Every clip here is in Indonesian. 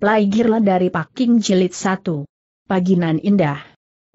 Playgirl dari Paking Jilid 1. Paginan indah.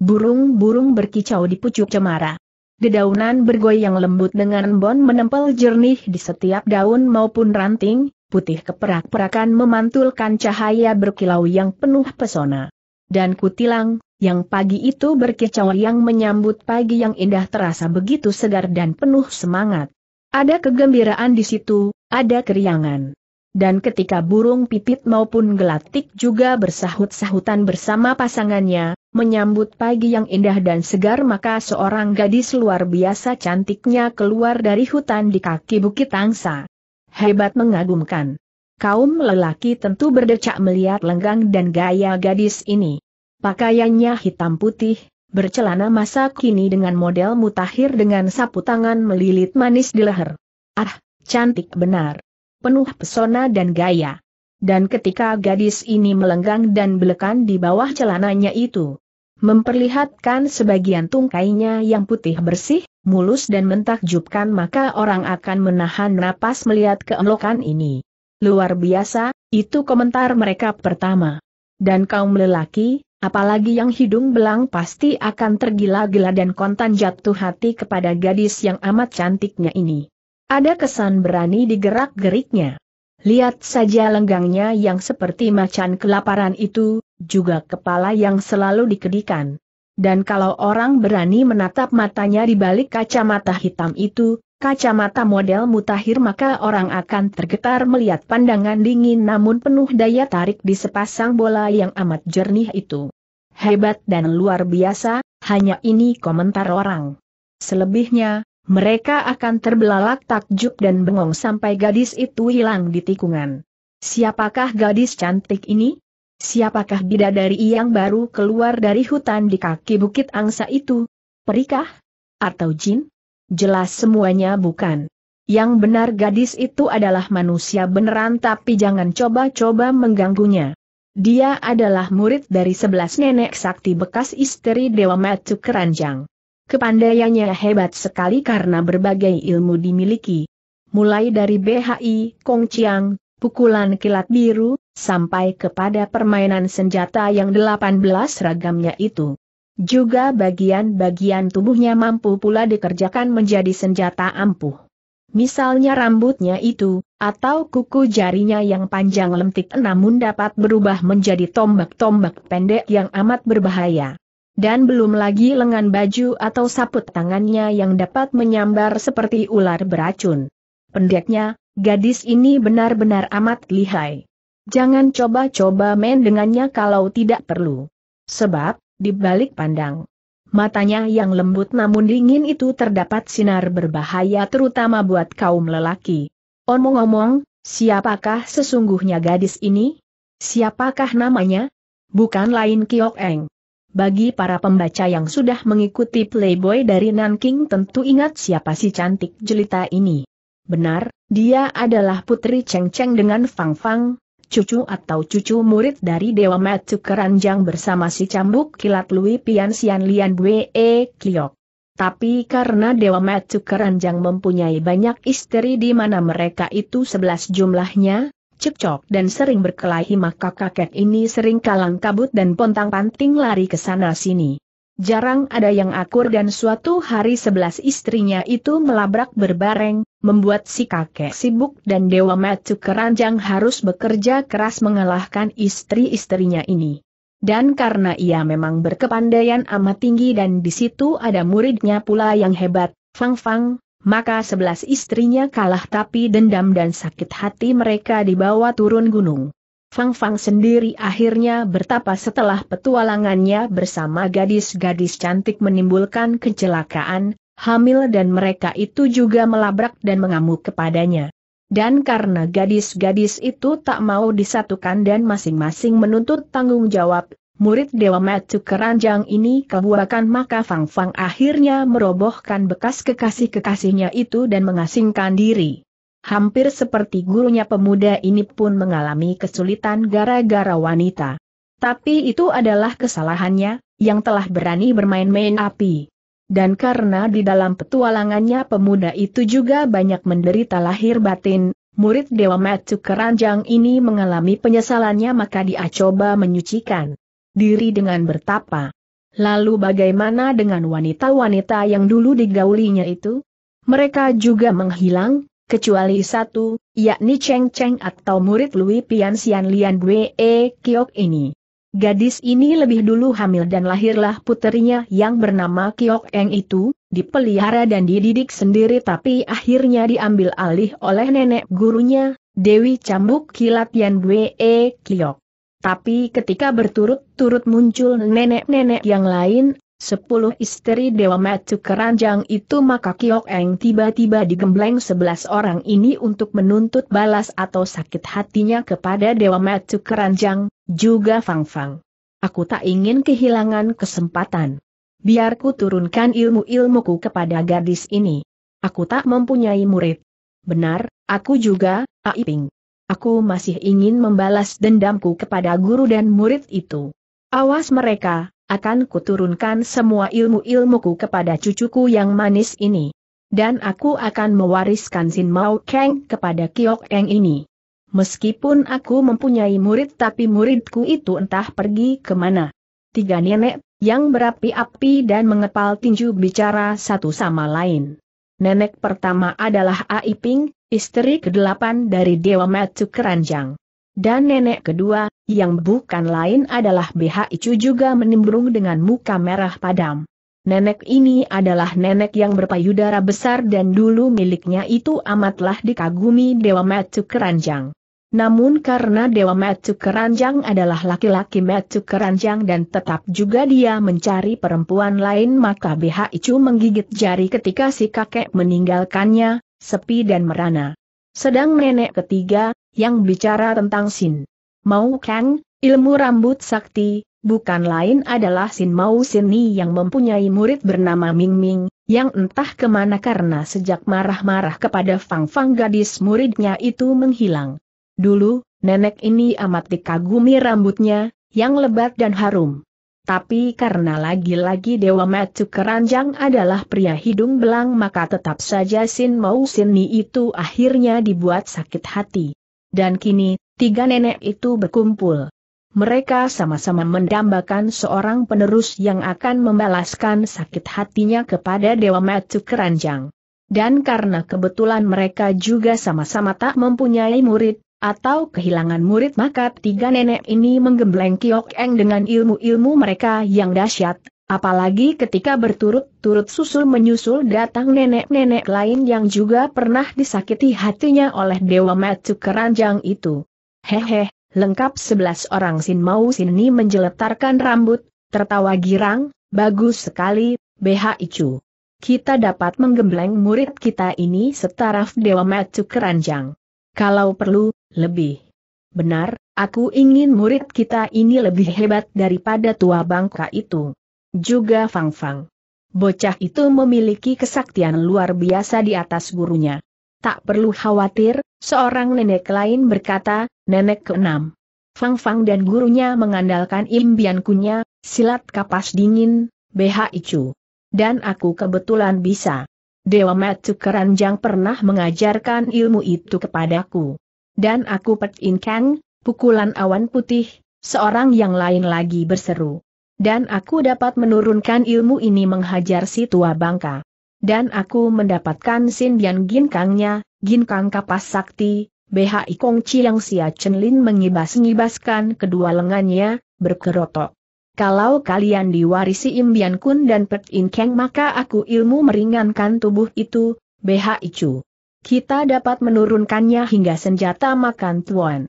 Burung-burung berkicau di pucuk cemara. Dedaunan bergoyang lembut dengan bon menempel jernih di setiap daun maupun ranting, putih keperak-perakan memantulkan cahaya berkilau yang penuh pesona. Dan kutilang, yang pagi itu berkicau yang menyambut pagi yang indah terasa begitu segar dan penuh semangat. Ada kegembiraan di situ, ada keriangan dan ketika burung pipit maupun gelatik juga bersahut-sahutan bersama pasangannya, menyambut pagi yang indah dan segar maka seorang gadis luar biasa cantiknya keluar dari hutan di kaki Bukit Angsa. Hebat mengagumkan. Kaum lelaki tentu berdecak melihat lenggang dan gaya gadis ini. Pakaiannya hitam putih, bercelana masa kini dengan model mutakhir dengan sapu tangan melilit manis di leher. Ah, cantik benar penuh pesona dan gaya. Dan ketika gadis ini melenggang dan belekan di bawah celananya itu, memperlihatkan sebagian tungkainya yang putih bersih, mulus dan mentakjubkan maka orang akan menahan napas melihat keelokan ini. Luar biasa, itu komentar mereka pertama. Dan kaum lelaki, apalagi yang hidung belang pasti akan tergila-gila dan kontan jatuh hati kepada gadis yang amat cantiknya ini. Ada kesan berani di gerak-geriknya. Lihat saja lenggangnya yang seperti macan kelaparan itu, juga kepala yang selalu dikedikan. Dan kalau orang berani menatap matanya di balik kacamata hitam itu, kacamata model mutakhir maka orang akan tergetar melihat pandangan dingin namun penuh daya tarik di sepasang bola yang amat jernih itu. Hebat dan luar biasa, hanya ini komentar orang. Selebihnya, mereka akan terbelalak takjub dan bengong sampai gadis itu hilang di tikungan. Siapakah gadis cantik ini? Siapakah bidadari yang baru keluar dari hutan di kaki bukit angsa itu? Perikah? Atau jin? Jelas semuanya bukan. Yang benar gadis itu adalah manusia beneran tapi jangan coba-coba mengganggunya. Dia adalah murid dari sebelas nenek sakti bekas istri Dewa Matu Keranjang. Kepandaiannya hebat sekali karena berbagai ilmu dimiliki. Mulai dari BHI, Kong Chiang, pukulan kilat biru, sampai kepada permainan senjata yang 18 ragamnya itu. Juga bagian-bagian tubuhnya mampu pula dikerjakan menjadi senjata ampuh. Misalnya rambutnya itu, atau kuku jarinya yang panjang lentik namun dapat berubah menjadi tombak-tombak pendek yang amat berbahaya dan belum lagi lengan baju atau saput tangannya yang dapat menyambar seperti ular beracun. Pendeknya, gadis ini benar-benar amat lihai. Jangan coba-coba main dengannya kalau tidak perlu. Sebab, di balik pandang matanya yang lembut namun dingin itu terdapat sinar berbahaya terutama buat kaum lelaki. Omong-omong, siapakah sesungguhnya gadis ini? Siapakah namanya? Bukan lain Kiok Eng. Bagi para pembaca yang sudah mengikuti Playboy dari Nanking tentu ingat siapa si cantik jelita ini. Benar, dia adalah putri Cheng Cheng dengan Fang Fang, cucu atau cucu murid dari Dewa Matsu Keranjang bersama si cambuk kilat Lui Pian Sian Lian Bue e Kliok. Tapi karena Dewa Matsu Keranjang mempunyai banyak istri di mana mereka itu sebelas jumlahnya, cekcok dan sering berkelahi maka kakek ini sering kalang kabut dan pontang-panting lari ke sana-sini. Jarang ada yang akur dan suatu hari sebelas istrinya itu melabrak berbareng, membuat si kakek sibuk dan Dewa Matsu Keranjang harus bekerja keras mengalahkan istri-istrinya ini. Dan karena ia memang berkepandaian amat tinggi dan di situ ada muridnya pula yang hebat, Fang Fang, maka sebelas istrinya kalah tapi dendam dan sakit hati mereka dibawa turun gunung. Fang Fang sendiri akhirnya bertapa setelah petualangannya bersama gadis-gadis cantik menimbulkan kecelakaan, hamil dan mereka itu juga melabrak dan mengamuk kepadanya. Dan karena gadis-gadis itu tak mau disatukan dan masing-masing menuntut tanggung jawab, murid Dewa Matsu keranjang ini kebuakan maka Fang Fang akhirnya merobohkan bekas kekasih-kekasihnya itu dan mengasingkan diri. Hampir seperti gurunya pemuda ini pun mengalami kesulitan gara-gara wanita. Tapi itu adalah kesalahannya, yang telah berani bermain-main api. Dan karena di dalam petualangannya pemuda itu juga banyak menderita lahir batin, murid Dewa Matsu Keranjang ini mengalami penyesalannya maka dia coba menyucikan diri dengan bertapa. Lalu bagaimana dengan wanita-wanita yang dulu digaulinya itu? Mereka juga menghilang, kecuali satu, yakni Cheng Cheng atau murid Louis Pian Sian Lian Bue e Kiok ini. Gadis ini lebih dulu hamil dan lahirlah puterinya yang bernama Kiok Eng itu, dipelihara dan dididik sendiri tapi akhirnya diambil alih oleh nenek gurunya, Dewi Cambuk Kilat Yan Bue e Kiok. Tapi ketika berturut-turut muncul nenek-nenek yang lain, sepuluh istri Dewa Matsu Keranjang itu maka Kiok Eng tiba-tiba digembleng sebelas orang ini untuk menuntut balas atau sakit hatinya kepada Dewa Matsu Keranjang, juga Fang Fang. Aku tak ingin kehilangan kesempatan. Biarku turunkan ilmu-ilmuku kepada gadis ini. Aku tak mempunyai murid. Benar, aku juga, Aiping. Aku masih ingin membalas dendamku kepada guru dan murid itu. Awas mereka, akan kuturunkan semua ilmu-ilmuku kepada cucuku yang manis ini. Dan aku akan mewariskan Sin Mao Kang kepada Kiok Kang ini. Meskipun aku mempunyai murid tapi muridku itu entah pergi kemana. Tiga nenek, yang berapi-api dan mengepal tinju bicara satu sama lain. Nenek pertama adalah Aiping, istri kedelapan dari Dewa Matu Keranjang. Dan nenek kedua, yang bukan lain adalah Icu juga menimbrung dengan muka merah padam. Nenek ini adalah nenek yang berpayudara besar dan dulu miliknya itu amatlah dikagumi Dewa Matu Keranjang. Namun karena Dewa Matu Keranjang adalah laki-laki Matu Keranjang dan tetap juga dia mencari perempuan lain maka Icu menggigit jari ketika si kakek meninggalkannya, sepi dan merana. Sedang nenek ketiga, yang bicara tentang Sin Mau Kang, ilmu rambut sakti, bukan lain adalah Sin Mau Sini yang mempunyai murid bernama Ming Ming, yang entah kemana karena sejak marah-marah kepada Fang Fang gadis muridnya itu menghilang. Dulu, nenek ini amat dikagumi rambutnya, yang lebat dan harum. Tapi karena lagi-lagi Dewa Matsu Keranjang adalah pria hidung belang maka tetap saja Sin Mau Ni itu akhirnya dibuat sakit hati. Dan kini, tiga nenek itu berkumpul. Mereka sama-sama mendambakan seorang penerus yang akan membalaskan sakit hatinya kepada Dewa Matsu Keranjang. Dan karena kebetulan mereka juga sama-sama tak mempunyai murid, atau kehilangan murid maka tiga nenek ini menggembleng Kiok Eng dengan ilmu-ilmu mereka yang dahsyat, apalagi ketika berturut-turut susul menyusul datang nenek-nenek lain yang juga pernah disakiti hatinya oleh Dewa Matsu Keranjang itu. Hehe, lengkap sebelas orang Sin Mau Sini menjeletarkan rambut, tertawa girang, bagus sekali, BH Icu kita dapat menggembleng murid kita ini setaraf Dewa Matsu Keranjang. Kalau perlu, lebih. Benar, aku ingin murid kita ini lebih hebat daripada tua bangka itu. Juga Fang Fang. Bocah itu memiliki kesaktian luar biasa di atas gurunya. Tak perlu khawatir, seorang nenek lain berkata, nenek keenam. Fang Fang dan gurunya mengandalkan impian kunya, silat kapas dingin, BH Icu. Dan aku kebetulan bisa. Dewa Matsu Keranjang pernah mengajarkan ilmu itu kepadaku. Dan aku petin In Kang, pukulan awan putih, seorang yang lain lagi berseru. Dan aku dapat menurunkan ilmu ini menghajar si tua bangka. Dan aku mendapatkan Sin Bian gin Ginkang Kapas Sakti, BHI Kong yang Sia Chen Lin mengibas-ngibaskan kedua lengannya, berkerotok. Kalau kalian diwarisi Imbian Kun dan petin In maka aku ilmu meringankan tubuh itu, BHI Chu kita dapat menurunkannya hingga senjata makan tuan.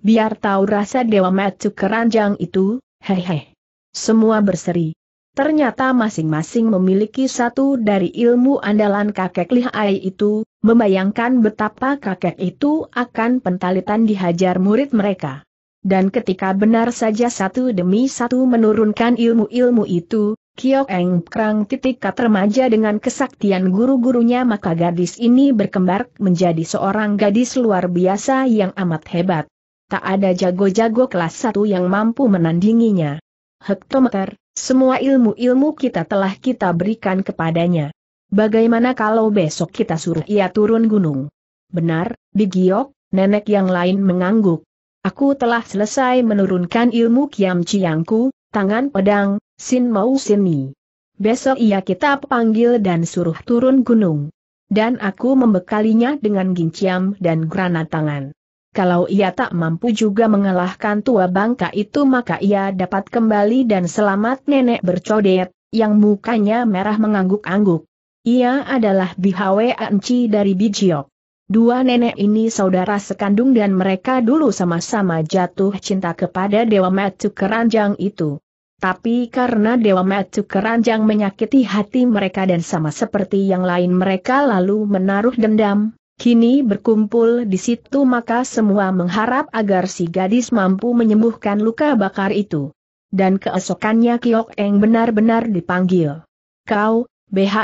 Biar tahu rasa Dewa Matsu keranjang itu, hehe. Semua berseri. Ternyata masing-masing memiliki satu dari ilmu andalan kakek lihai itu, membayangkan betapa kakek itu akan pentalitan dihajar murid mereka. Dan ketika benar saja satu demi satu menurunkan ilmu-ilmu itu, Kio Eng Krang kat remaja dengan kesaktian guru-gurunya maka gadis ini berkembar menjadi seorang gadis luar biasa yang amat hebat. Tak ada jago-jago kelas satu yang mampu menandinginya. Hektometer, semua ilmu-ilmu kita telah kita berikan kepadanya. Bagaimana kalau besok kita suruh ia turun gunung? Benar, di Giok, nenek yang lain mengangguk. Aku telah selesai menurunkan ilmu kiam ciangku, tangan pedang, Sin mau sini. Besok ia kita panggil dan suruh turun gunung. Dan aku membekalinya dengan ginciam dan granat tangan. Kalau ia tak mampu juga mengalahkan tua bangka itu maka ia dapat kembali dan selamat nenek bercodet, yang mukanya merah mengangguk-angguk. Ia adalah Bihawe Anci dari Bijiok. Dua nenek ini saudara sekandung dan mereka dulu sama-sama jatuh cinta kepada Dewa Metu Keranjang itu. Tapi karena Dewa Metu keranjang menyakiti hati mereka dan sama seperti yang lain mereka lalu menaruh dendam, kini berkumpul di situ maka semua mengharap agar si gadis mampu menyembuhkan luka bakar itu. Dan keesokannya Kiok Eng benar-benar dipanggil. Kau,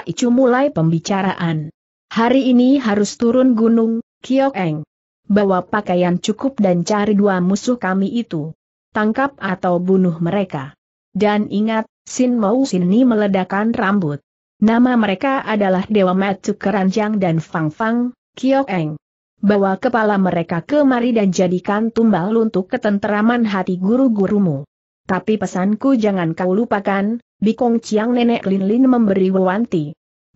Icu mulai pembicaraan. Hari ini harus turun gunung, Kiok Eng. Bawa pakaian cukup dan cari dua musuh kami itu. Tangkap atau bunuh mereka. Dan ingat, Sin mau sin Sini meledakan rambut. Nama mereka adalah Dewa Matu Keranjang dan Fang Fang, Kiok Eng. Bawa kepala mereka kemari dan jadikan tumbal untuk ketenteraman hati guru-gurumu. Tapi pesanku jangan kau lupakan, Bikong Chiang Nenek Lin Lin memberi wewanti.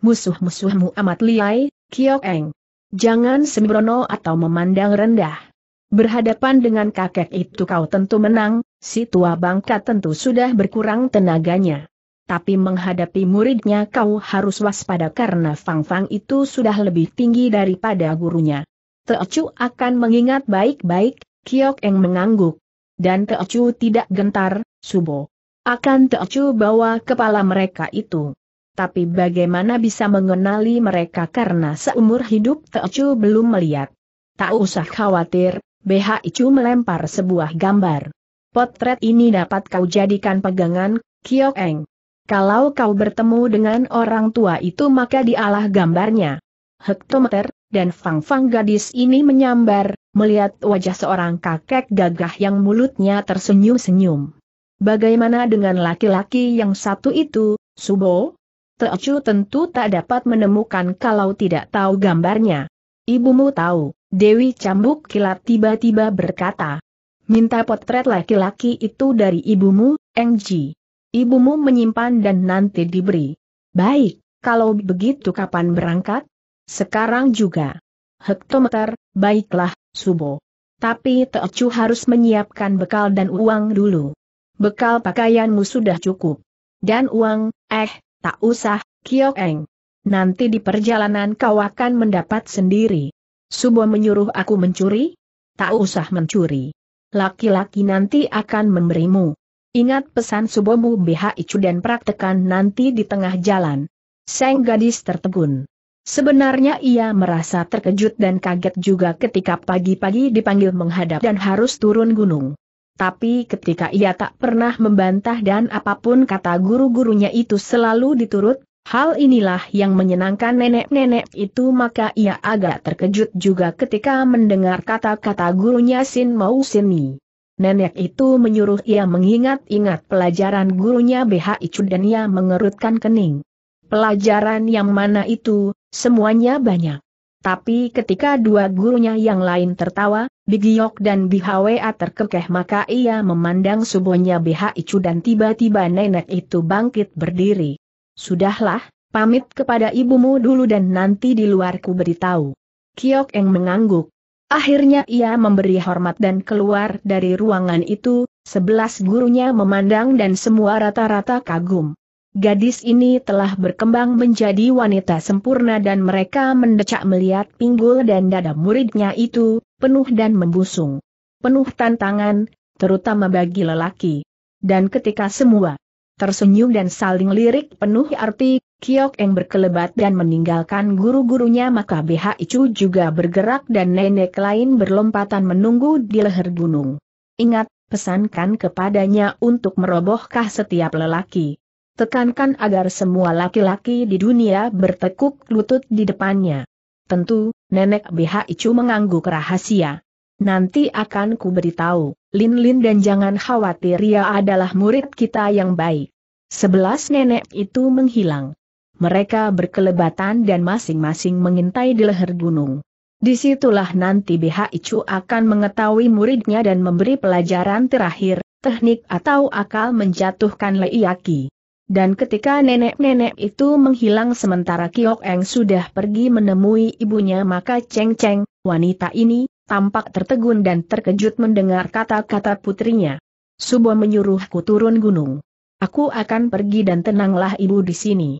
Musuh-musuhmu amat liai, Kiok Eng. Jangan sembrono atau memandang rendah. Berhadapan dengan kakek itu kau tentu menang, si tua bangka tentu sudah berkurang tenaganya. Tapi menghadapi muridnya kau harus waspada karena Fang Fang itu sudah lebih tinggi daripada gurunya. Teocu akan mengingat baik-baik, Kiok Eng mengangguk. Dan Teocu tidak gentar, Subo. Akan Teocu bawa kepala mereka itu. Tapi bagaimana bisa mengenali mereka karena seumur hidup Teocu belum melihat. Tak usah khawatir, BH Icu melempar sebuah gambar. Potret ini dapat kau jadikan pegangan, Kyokeng. Eng. Kalau kau bertemu dengan orang tua itu maka dialah gambarnya. Hektometer, dan Fang Fang gadis ini menyambar, melihat wajah seorang kakek gagah yang mulutnya tersenyum-senyum. Bagaimana dengan laki-laki yang satu itu, Subo? Teocu tentu tak dapat menemukan kalau tidak tahu gambarnya. Ibumu tahu, Dewi Cambuk Kilat tiba-tiba berkata. Minta potret laki-laki itu dari ibumu, Engji. Ibumu menyimpan dan nanti diberi. Baik, kalau begitu kapan berangkat? Sekarang juga. Hektometer, baiklah, Subo. Tapi Teocu harus menyiapkan bekal dan uang dulu. Bekal pakaianmu sudah cukup. Dan uang, eh, tak usah, Kiok Eng. Nanti di perjalanan kau akan mendapat sendiri. Subo menyuruh aku mencuri? Tak usah mencuri laki-laki nanti akan memberimu. Ingat pesan subomu itu dan praktekan nanti di tengah jalan. Seng gadis tertegun. Sebenarnya ia merasa terkejut dan kaget juga ketika pagi-pagi dipanggil menghadap dan harus turun gunung. Tapi ketika ia tak pernah membantah dan apapun kata guru-gurunya itu selalu diturut, Hal inilah yang menyenangkan nenek-nenek itu maka ia agak terkejut juga ketika mendengar kata-kata gurunya Sin Mau Sini. Nenek itu menyuruh ia mengingat-ingat pelajaran gurunya BH Icu dan ia mengerutkan kening. Pelajaran yang mana itu, semuanya banyak. Tapi ketika dua gurunya yang lain tertawa, Bigiok dan Bihwa terkekeh maka ia memandang subuhnya BH Icu dan tiba-tiba nenek itu bangkit berdiri. Sudahlah, pamit kepada ibumu dulu dan nanti di luarku beritahu. Kiok Eng mengangguk. Akhirnya ia memberi hormat dan keluar dari ruangan itu, sebelas gurunya memandang dan semua rata-rata kagum. Gadis ini telah berkembang menjadi wanita sempurna dan mereka mendecak melihat pinggul dan dada muridnya itu, penuh dan membusung. Penuh tantangan, terutama bagi lelaki. Dan ketika semua tersenyum dan saling lirik penuh arti, Kiok Eng berkelebat dan meninggalkan guru-gurunya maka BH Icu juga bergerak dan nenek lain berlompatan menunggu di leher gunung. Ingat, pesankan kepadanya untuk merobohkah setiap lelaki. Tekankan agar semua laki-laki di dunia bertekuk lutut di depannya. Tentu, nenek BH Icu mengangguk rahasia. Nanti akan ku beritahu. Lin Lin dan jangan khawatir ia adalah murid kita yang baik. Sebelas nenek itu menghilang. Mereka berkelebatan dan masing-masing mengintai di leher gunung. Disitulah nanti BH Icu akan mengetahui muridnya dan memberi pelajaran terakhir, teknik atau akal menjatuhkan Leiaki. Dan ketika nenek-nenek itu menghilang sementara Kiok Eng sudah pergi menemui ibunya maka Cheng Cheng, wanita ini, tampak tertegun dan terkejut mendengar kata-kata putrinya. Subo menyuruhku turun gunung. Aku akan pergi dan tenanglah ibu di sini.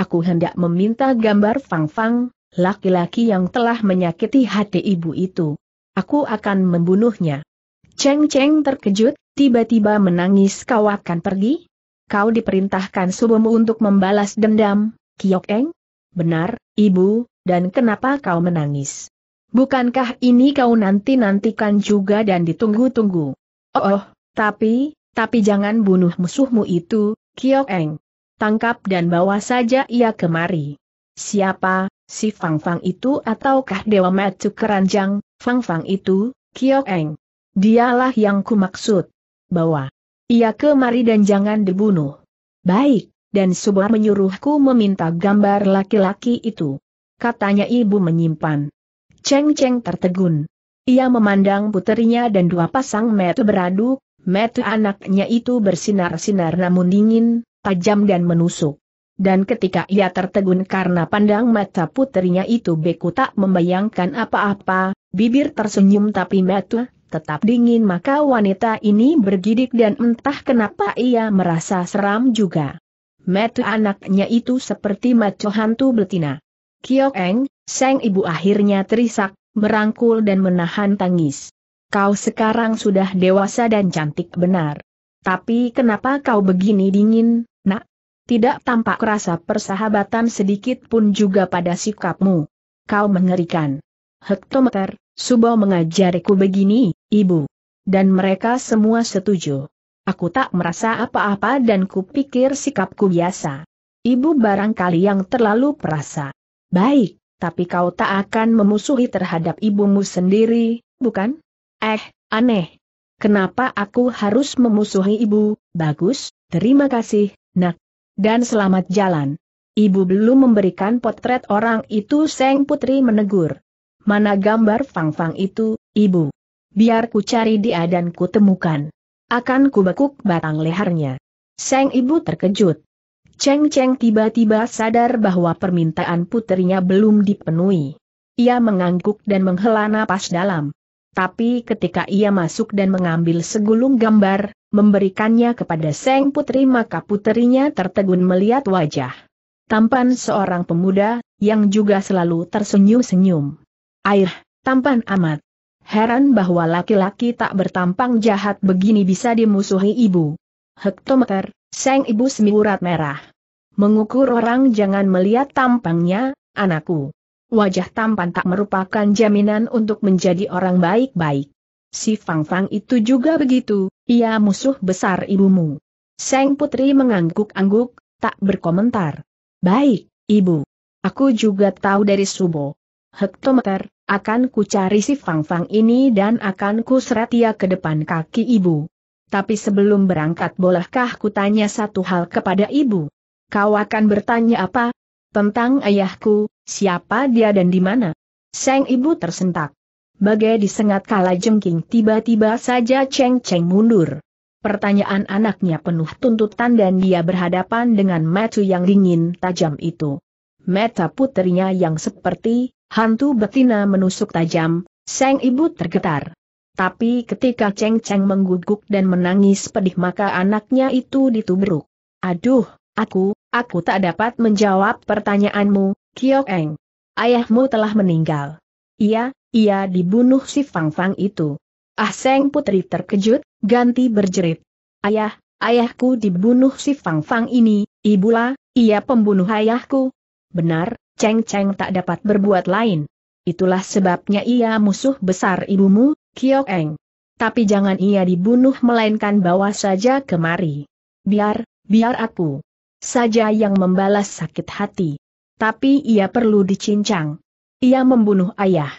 Aku hendak meminta gambar Fang Fang, laki-laki yang telah menyakiti hati ibu itu. Aku akan membunuhnya. Cheng Cheng terkejut, tiba-tiba menangis kau akan pergi? Kau diperintahkan subuhmu untuk membalas dendam, Kiok Benar, ibu, dan kenapa kau menangis? Bukankah ini kau nanti-nantikan juga dan ditunggu-tunggu? Oh, oh, tapi, tapi jangan bunuh musuhmu itu, Kiok Eng. Tangkap dan bawa saja ia kemari. Siapa, si Fang Fang itu ataukah Dewa Matsu Keranjang, Fang Fang itu, Kiok Eng. Dialah yang kumaksud. Bawa. Ia kemari dan jangan dibunuh. Baik, dan sebuah menyuruhku meminta gambar laki-laki itu. Katanya ibu menyimpan. Cheng Cheng tertegun. Ia memandang puterinya dan dua pasang mata beradu, mata anaknya itu bersinar-sinar namun dingin, tajam dan menusuk. Dan ketika ia tertegun karena pandang mata puterinya itu Beku tak membayangkan apa-apa, bibir tersenyum tapi mata tetap dingin maka wanita ini bergidik dan entah kenapa ia merasa seram juga. Mata anaknya itu seperti maco hantu betina. Kiok Eng, Sang ibu akhirnya terisak, merangkul dan menahan tangis. Kau sekarang sudah dewasa dan cantik benar. Tapi kenapa kau begini dingin, nak? Tidak tampak rasa persahabatan sedikit pun juga pada sikapmu. Kau mengerikan. Hektometer, Subo mengajariku begini, ibu. Dan mereka semua setuju. Aku tak merasa apa-apa dan kupikir sikapku biasa. Ibu barangkali yang terlalu perasa. Baik, tapi kau tak akan memusuhi terhadap ibumu sendiri, bukan? Eh, aneh. Kenapa aku harus memusuhi ibu? Bagus, terima kasih, nak. Dan selamat jalan. Ibu belum memberikan potret orang itu Seng Putri menegur. Mana gambar Fang Fang itu, ibu? Biar ku cari dia dan ku temukan. Akan ku bekuk batang lehernya. Seng ibu terkejut. Cheng Cheng tiba-tiba sadar bahwa permintaan putrinya belum dipenuhi. Ia mengangguk dan menghela napas dalam. Tapi ketika ia masuk dan mengambil segulung gambar, memberikannya kepada Seng Putri maka putrinya tertegun melihat wajah. Tampan seorang pemuda, yang juga selalu tersenyum-senyum. Air, tampan amat. Heran bahwa laki-laki tak bertampang jahat begini bisa dimusuhi ibu hektometer, seng ibu semiurat merah. Mengukur orang jangan melihat tampangnya, anakku. Wajah tampan tak merupakan jaminan untuk menjadi orang baik-baik. Si Fang Fang itu juga begitu, ia musuh besar ibumu. Seng Putri mengangguk-angguk, tak berkomentar. Baik, ibu. Aku juga tahu dari Subo. Hektometer, akan ku cari si Fang Fang ini dan akan ku seret ia ke depan kaki ibu. Tapi sebelum berangkat bolehkah kutanya satu hal kepada ibu? Kau akan bertanya apa? Tentang ayahku, siapa dia dan di mana? Seng ibu tersentak. Bagai disengat kala jengking tiba-tiba saja ceng-ceng mundur. Pertanyaan anaknya penuh tuntutan dan dia berhadapan dengan mata yang dingin tajam itu. Mata putrinya yang seperti hantu betina menusuk tajam, sang ibu tergetar. Tapi ketika Cheng Cheng mengguguk dan menangis pedih maka anaknya itu ditubruk. Aduh, aku, aku tak dapat menjawab pertanyaanmu, Kiok Eng. Ayahmu telah meninggal. Iya, ia dibunuh si Fang Fang itu. Ah Seng Putri terkejut, ganti berjerit. Ayah, ayahku dibunuh si Fang Fang ini, ibulah, ia pembunuh ayahku. Benar, Cheng Cheng tak dapat berbuat lain. Itulah sebabnya ia musuh besar ibumu, Kiok Eng. Tapi jangan ia dibunuh melainkan bawa saja kemari. Biar, biar aku saja yang membalas sakit hati. Tapi ia perlu dicincang. Ia membunuh ayah.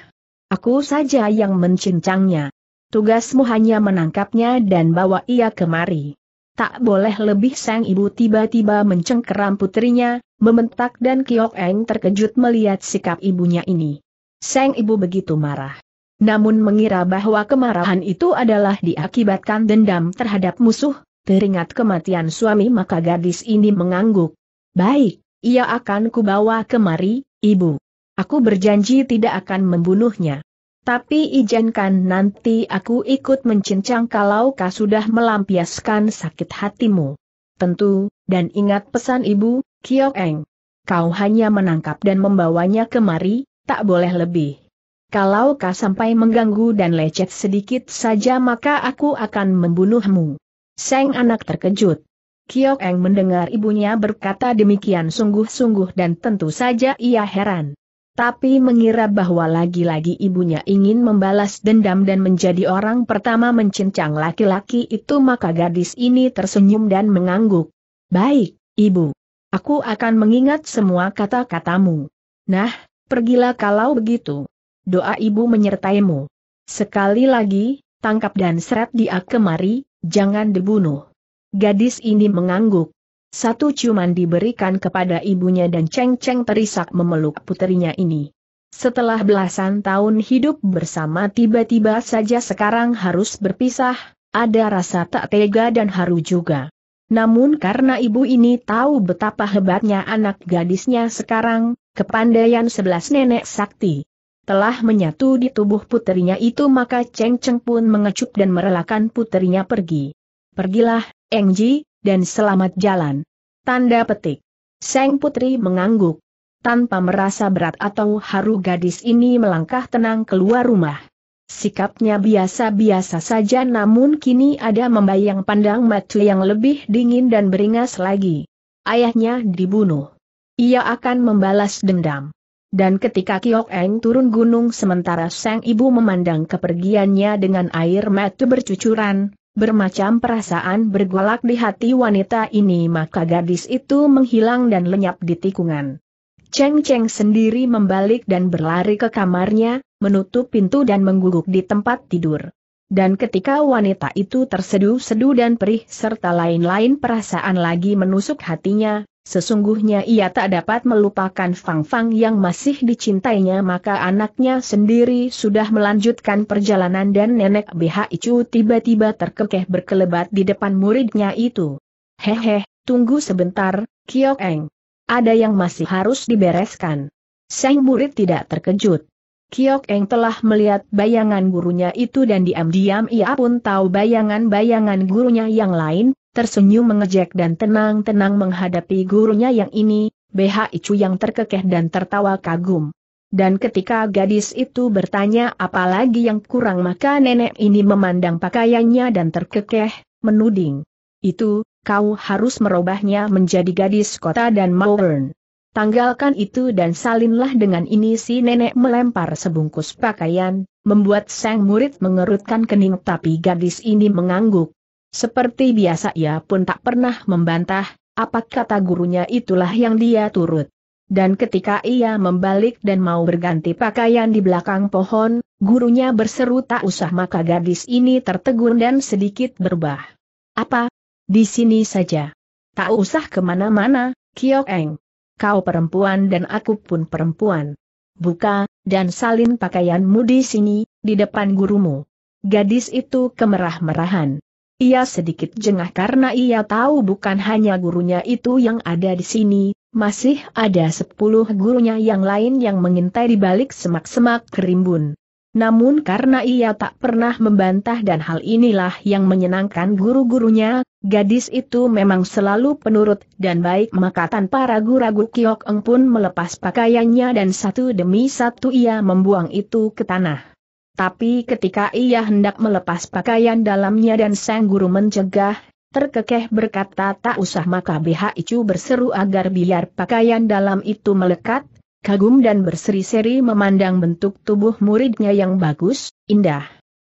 Aku saja yang mencincangnya. Tugasmu hanya menangkapnya dan bawa ia kemari. Tak boleh lebih sang ibu tiba-tiba mencengkeram putrinya, membentak dan Kiok Eng terkejut melihat sikap ibunya ini. Sang ibu begitu marah namun mengira bahwa kemarahan itu adalah diakibatkan dendam terhadap musuh, teringat kematian suami maka gadis ini mengangguk. Baik, ia akan kubawa kemari, ibu. Aku berjanji tidak akan membunuhnya. Tapi izinkan nanti aku ikut mencincang kalau kau sudah melampiaskan sakit hatimu. Tentu, dan ingat pesan ibu, Kiok Eng. Kau hanya menangkap dan membawanya kemari, tak boleh lebih. Kalau kau sampai mengganggu dan lecet sedikit saja maka aku akan membunuhmu. Seng anak terkejut. Kiok Eng mendengar ibunya berkata demikian sungguh-sungguh dan tentu saja ia heran. Tapi mengira bahwa lagi-lagi ibunya ingin membalas dendam dan menjadi orang pertama mencincang laki-laki itu maka gadis ini tersenyum dan mengangguk. Baik, ibu. Aku akan mengingat semua kata-katamu. Nah, pergilah kalau begitu doa ibu menyertaimu. Sekali lagi, tangkap dan seret dia kemari, jangan dibunuh. Gadis ini mengangguk. Satu ciuman diberikan kepada ibunya dan Cheng Cheng terisak memeluk puterinya ini. Setelah belasan tahun hidup bersama tiba-tiba saja sekarang harus berpisah, ada rasa tak tega dan haru juga. Namun karena ibu ini tahu betapa hebatnya anak gadisnya sekarang, kepandaian sebelas nenek sakti, telah menyatu di tubuh puterinya itu maka Cheng Cheng pun mengecup dan merelakan puterinya pergi. Pergilah, Eng Ji, dan selamat jalan. Tanda petik. Sang putri mengangguk. Tanpa merasa berat atau haru gadis ini melangkah tenang keluar rumah. Sikapnya biasa-biasa saja namun kini ada membayang pandang mata yang lebih dingin dan beringas lagi. Ayahnya dibunuh. Ia akan membalas dendam. Dan ketika Kiok Eng turun gunung sementara sang ibu memandang kepergiannya dengan air mata bercucuran, bermacam perasaan bergolak di hati wanita ini maka gadis itu menghilang dan lenyap di tikungan. Cheng Cheng sendiri membalik dan berlari ke kamarnya, menutup pintu dan mengguguk di tempat tidur. Dan ketika wanita itu terseduh-seduh dan perih serta lain-lain perasaan lagi menusuk hatinya, Sesungguhnya ia tak dapat melupakan Fang Fang yang masih dicintainya maka anaknya sendiri sudah melanjutkan perjalanan dan nenek BHI tiba-tiba terkekeh berkelebat di depan muridnya itu. Hehe, tunggu sebentar, Kiok Eng. Ada yang masih harus dibereskan. Sang murid tidak terkejut. Kiok Eng telah melihat bayangan gurunya itu dan diam-diam ia pun tahu bayangan-bayangan gurunya yang lain, tersenyum mengejek dan tenang-tenang menghadapi gurunya yang ini, BH Icu yang terkekeh dan tertawa kagum. Dan ketika gadis itu bertanya apalagi yang kurang maka nenek ini memandang pakaiannya dan terkekeh, menuding. Itu, kau harus merubahnya menjadi gadis kota dan modern tanggalkan itu dan salinlah dengan ini si nenek melempar sebungkus pakaian, membuat sang murid mengerutkan kening tapi gadis ini mengangguk. Seperti biasa ia pun tak pernah membantah, apa kata gurunya itulah yang dia turut. Dan ketika ia membalik dan mau berganti pakaian di belakang pohon, gurunya berseru tak usah maka gadis ini tertegun dan sedikit berbah. Apa? Di sini saja. Tak usah kemana-mana, Kiok Eng kau perempuan dan aku pun perempuan. Buka, dan salin pakaianmu di sini, di depan gurumu. Gadis itu kemerah-merahan. Ia sedikit jengah karena ia tahu bukan hanya gurunya itu yang ada di sini, masih ada sepuluh gurunya yang lain yang mengintai di balik semak-semak kerimbun. Namun karena ia tak pernah membantah dan hal inilah yang menyenangkan guru-gurunya, gadis itu memang selalu penurut dan baik maka tanpa ragu-ragu Kiok Eng pun melepas pakaiannya dan satu demi satu ia membuang itu ke tanah. Tapi ketika ia hendak melepas pakaian dalamnya dan sang guru mencegah, terkekeh berkata tak usah maka Bhicu berseru agar biar pakaian dalam itu melekat, kagum dan berseri-seri memandang bentuk tubuh muridnya yang bagus, indah.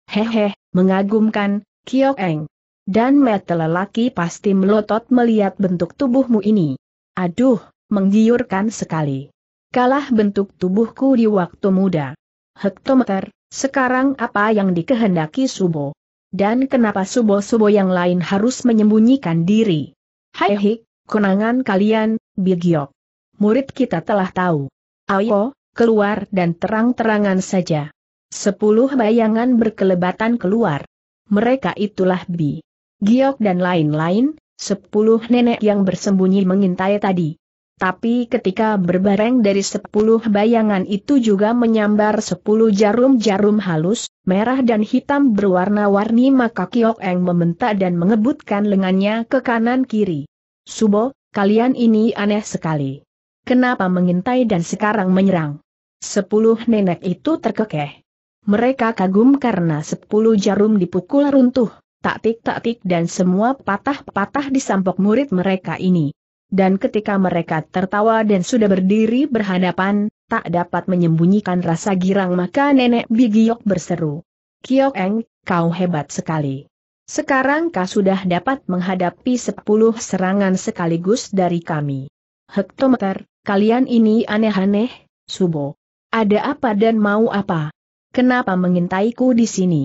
Hehe, mengagumkan, Kiok Eng. Dan mata lelaki pasti melotot melihat bentuk tubuhmu ini. Aduh, menggiurkan sekali. Kalah bentuk tubuhku di waktu muda. Hektometer, sekarang apa yang dikehendaki Subo? Dan kenapa Subo-Subo yang lain harus menyembunyikan diri? Hai hik, kalian, Bigiok. Murid kita telah tahu. Ayo, keluar dan terang-terangan saja. Sepuluh bayangan berkelebatan keluar. Mereka itulah Bi. Giok dan lain-lain, sepuluh nenek yang bersembunyi mengintai tadi. Tapi ketika berbareng dari sepuluh bayangan itu juga menyambar sepuluh jarum-jarum halus, merah dan hitam berwarna-warni maka Kiok Eng membentak dan mengebutkan lengannya ke kanan-kiri. Subo, kalian ini aneh sekali kenapa mengintai dan sekarang menyerang? Sepuluh nenek itu terkekeh. Mereka kagum karena sepuluh jarum dipukul runtuh, taktik-taktik dan semua patah-patah di sampok murid mereka ini. Dan ketika mereka tertawa dan sudah berdiri berhadapan, tak dapat menyembunyikan rasa girang maka nenek Bigiok berseru. Kiok Eng, kau hebat sekali. Sekarang kau sudah dapat menghadapi sepuluh serangan sekaligus dari kami. Hektometer, Kalian ini aneh-aneh, Subo. Ada apa dan mau apa? Kenapa mengintaiku di sini?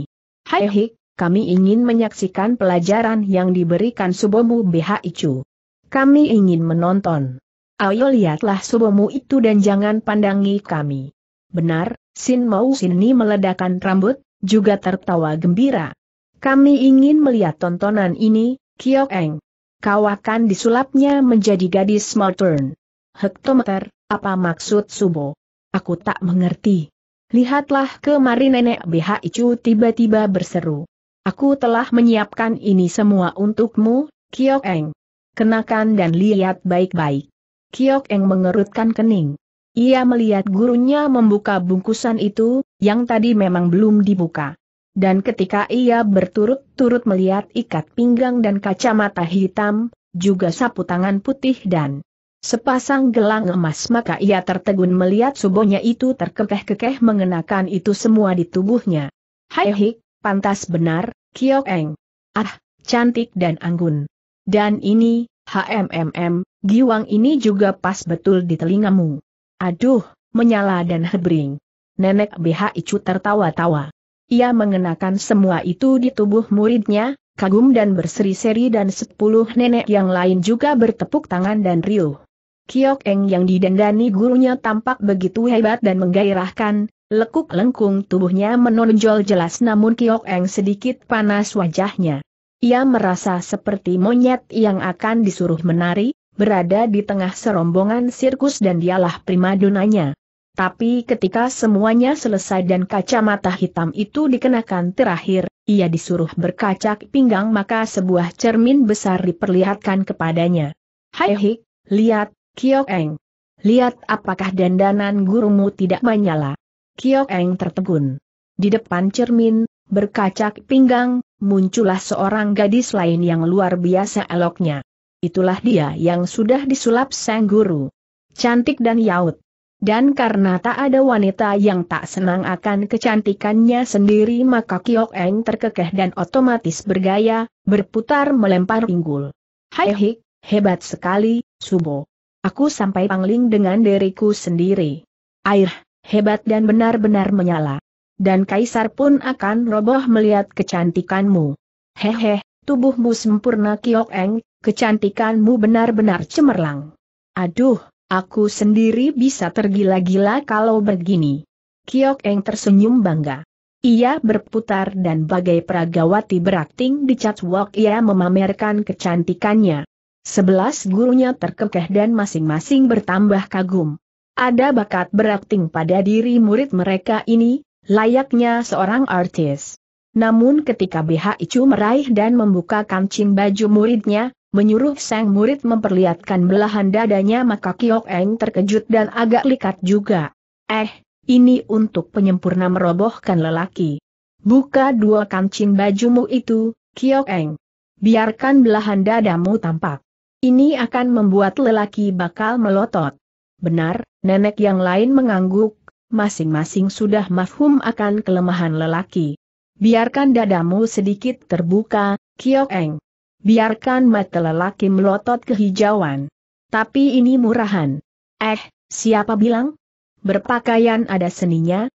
Hai hik, kami ingin menyaksikan pelajaran yang diberikan Subomu Icu. Kami ingin menonton. Ayo lihatlah Subomu itu dan jangan pandangi kami. Benar, Sin Mau Sini meledakan rambut, juga tertawa gembira. Kami ingin melihat tontonan ini, Kyokeng. Eng. Kau akan disulapnya menjadi gadis modern. Hektometer, apa maksud Subo? Aku tak mengerti. Lihatlah kemari nenek BHICU tiba-tiba berseru. Aku telah menyiapkan ini semua untukmu, Kiok Eng. Kenakan dan lihat baik-baik. Kiok Eng mengerutkan kening. Ia melihat gurunya membuka bungkusan itu, yang tadi memang belum dibuka. Dan ketika ia berturut-turut melihat ikat pinggang dan kacamata hitam, juga sapu tangan putih dan Sepasang gelang emas maka ia tertegun melihat subonya itu terkekeh-kekeh mengenakan itu semua di tubuhnya. Hai hik, pantas benar, Kiok Eng. Ah, cantik dan anggun. Dan ini, HMMM, giwang ini juga pas betul di telingamu. Aduh, menyala dan hebring. Nenek BH Icu tertawa-tawa. Ia mengenakan semua itu di tubuh muridnya, kagum dan berseri-seri dan sepuluh nenek yang lain juga bertepuk tangan dan riuh. Kiok Eng yang didandani gurunya tampak begitu hebat dan menggairahkan, lekuk lengkung tubuhnya menonjol jelas namun Kiok Eng sedikit panas wajahnya. Ia merasa seperti monyet yang akan disuruh menari, berada di tengah serombongan sirkus dan dialah primadunanya. Tapi ketika semuanya selesai dan kacamata hitam itu dikenakan terakhir, ia disuruh berkacak pinggang maka sebuah cermin besar diperlihatkan kepadanya. Hai hik, lihat, Kiok Eng. Lihat apakah dandanan gurumu tidak menyala. Kiok Eng tertegun. Di depan cermin, berkacak pinggang, muncullah seorang gadis lain yang luar biasa eloknya. Itulah dia yang sudah disulap sang guru. Cantik dan yaut. Dan karena tak ada wanita yang tak senang akan kecantikannya sendiri maka Kiok Eng terkekeh dan otomatis bergaya, berputar melempar pinggul. Hai hik, hebat sekali, Subo. Aku sampai pangling dengan diriku sendiri. Air, hebat dan benar-benar menyala. Dan kaisar pun akan roboh melihat kecantikanmu. Hehe, tubuhmu sempurna Kiok Eng, kecantikanmu benar-benar cemerlang. Aduh, aku sendiri bisa tergila-gila kalau begini. Kiok Eng tersenyum bangga. Ia berputar dan bagai peragawati berakting di catwalk ia memamerkan kecantikannya. Sebelas gurunya terkekeh dan masing-masing bertambah kagum. Ada bakat berakting pada diri murid mereka ini, layaknya seorang artis. Namun ketika BH Icu meraih dan membuka kancing baju muridnya, menyuruh sang murid memperlihatkan belahan dadanya maka Kiok Eng terkejut dan agak likat juga. Eh, ini untuk penyempurna merobohkan lelaki. Buka dua kancing bajumu itu, Kiok Eng biarkan belahan dadamu tampak. Ini akan membuat lelaki bakal melotot. Benar, nenek yang lain mengangguk, masing-masing sudah mafhum akan kelemahan lelaki. Biarkan dadamu sedikit terbuka, eng. Biarkan mata lelaki melotot kehijauan. Tapi ini murahan. Eh, siapa bilang? Berpakaian ada seninya,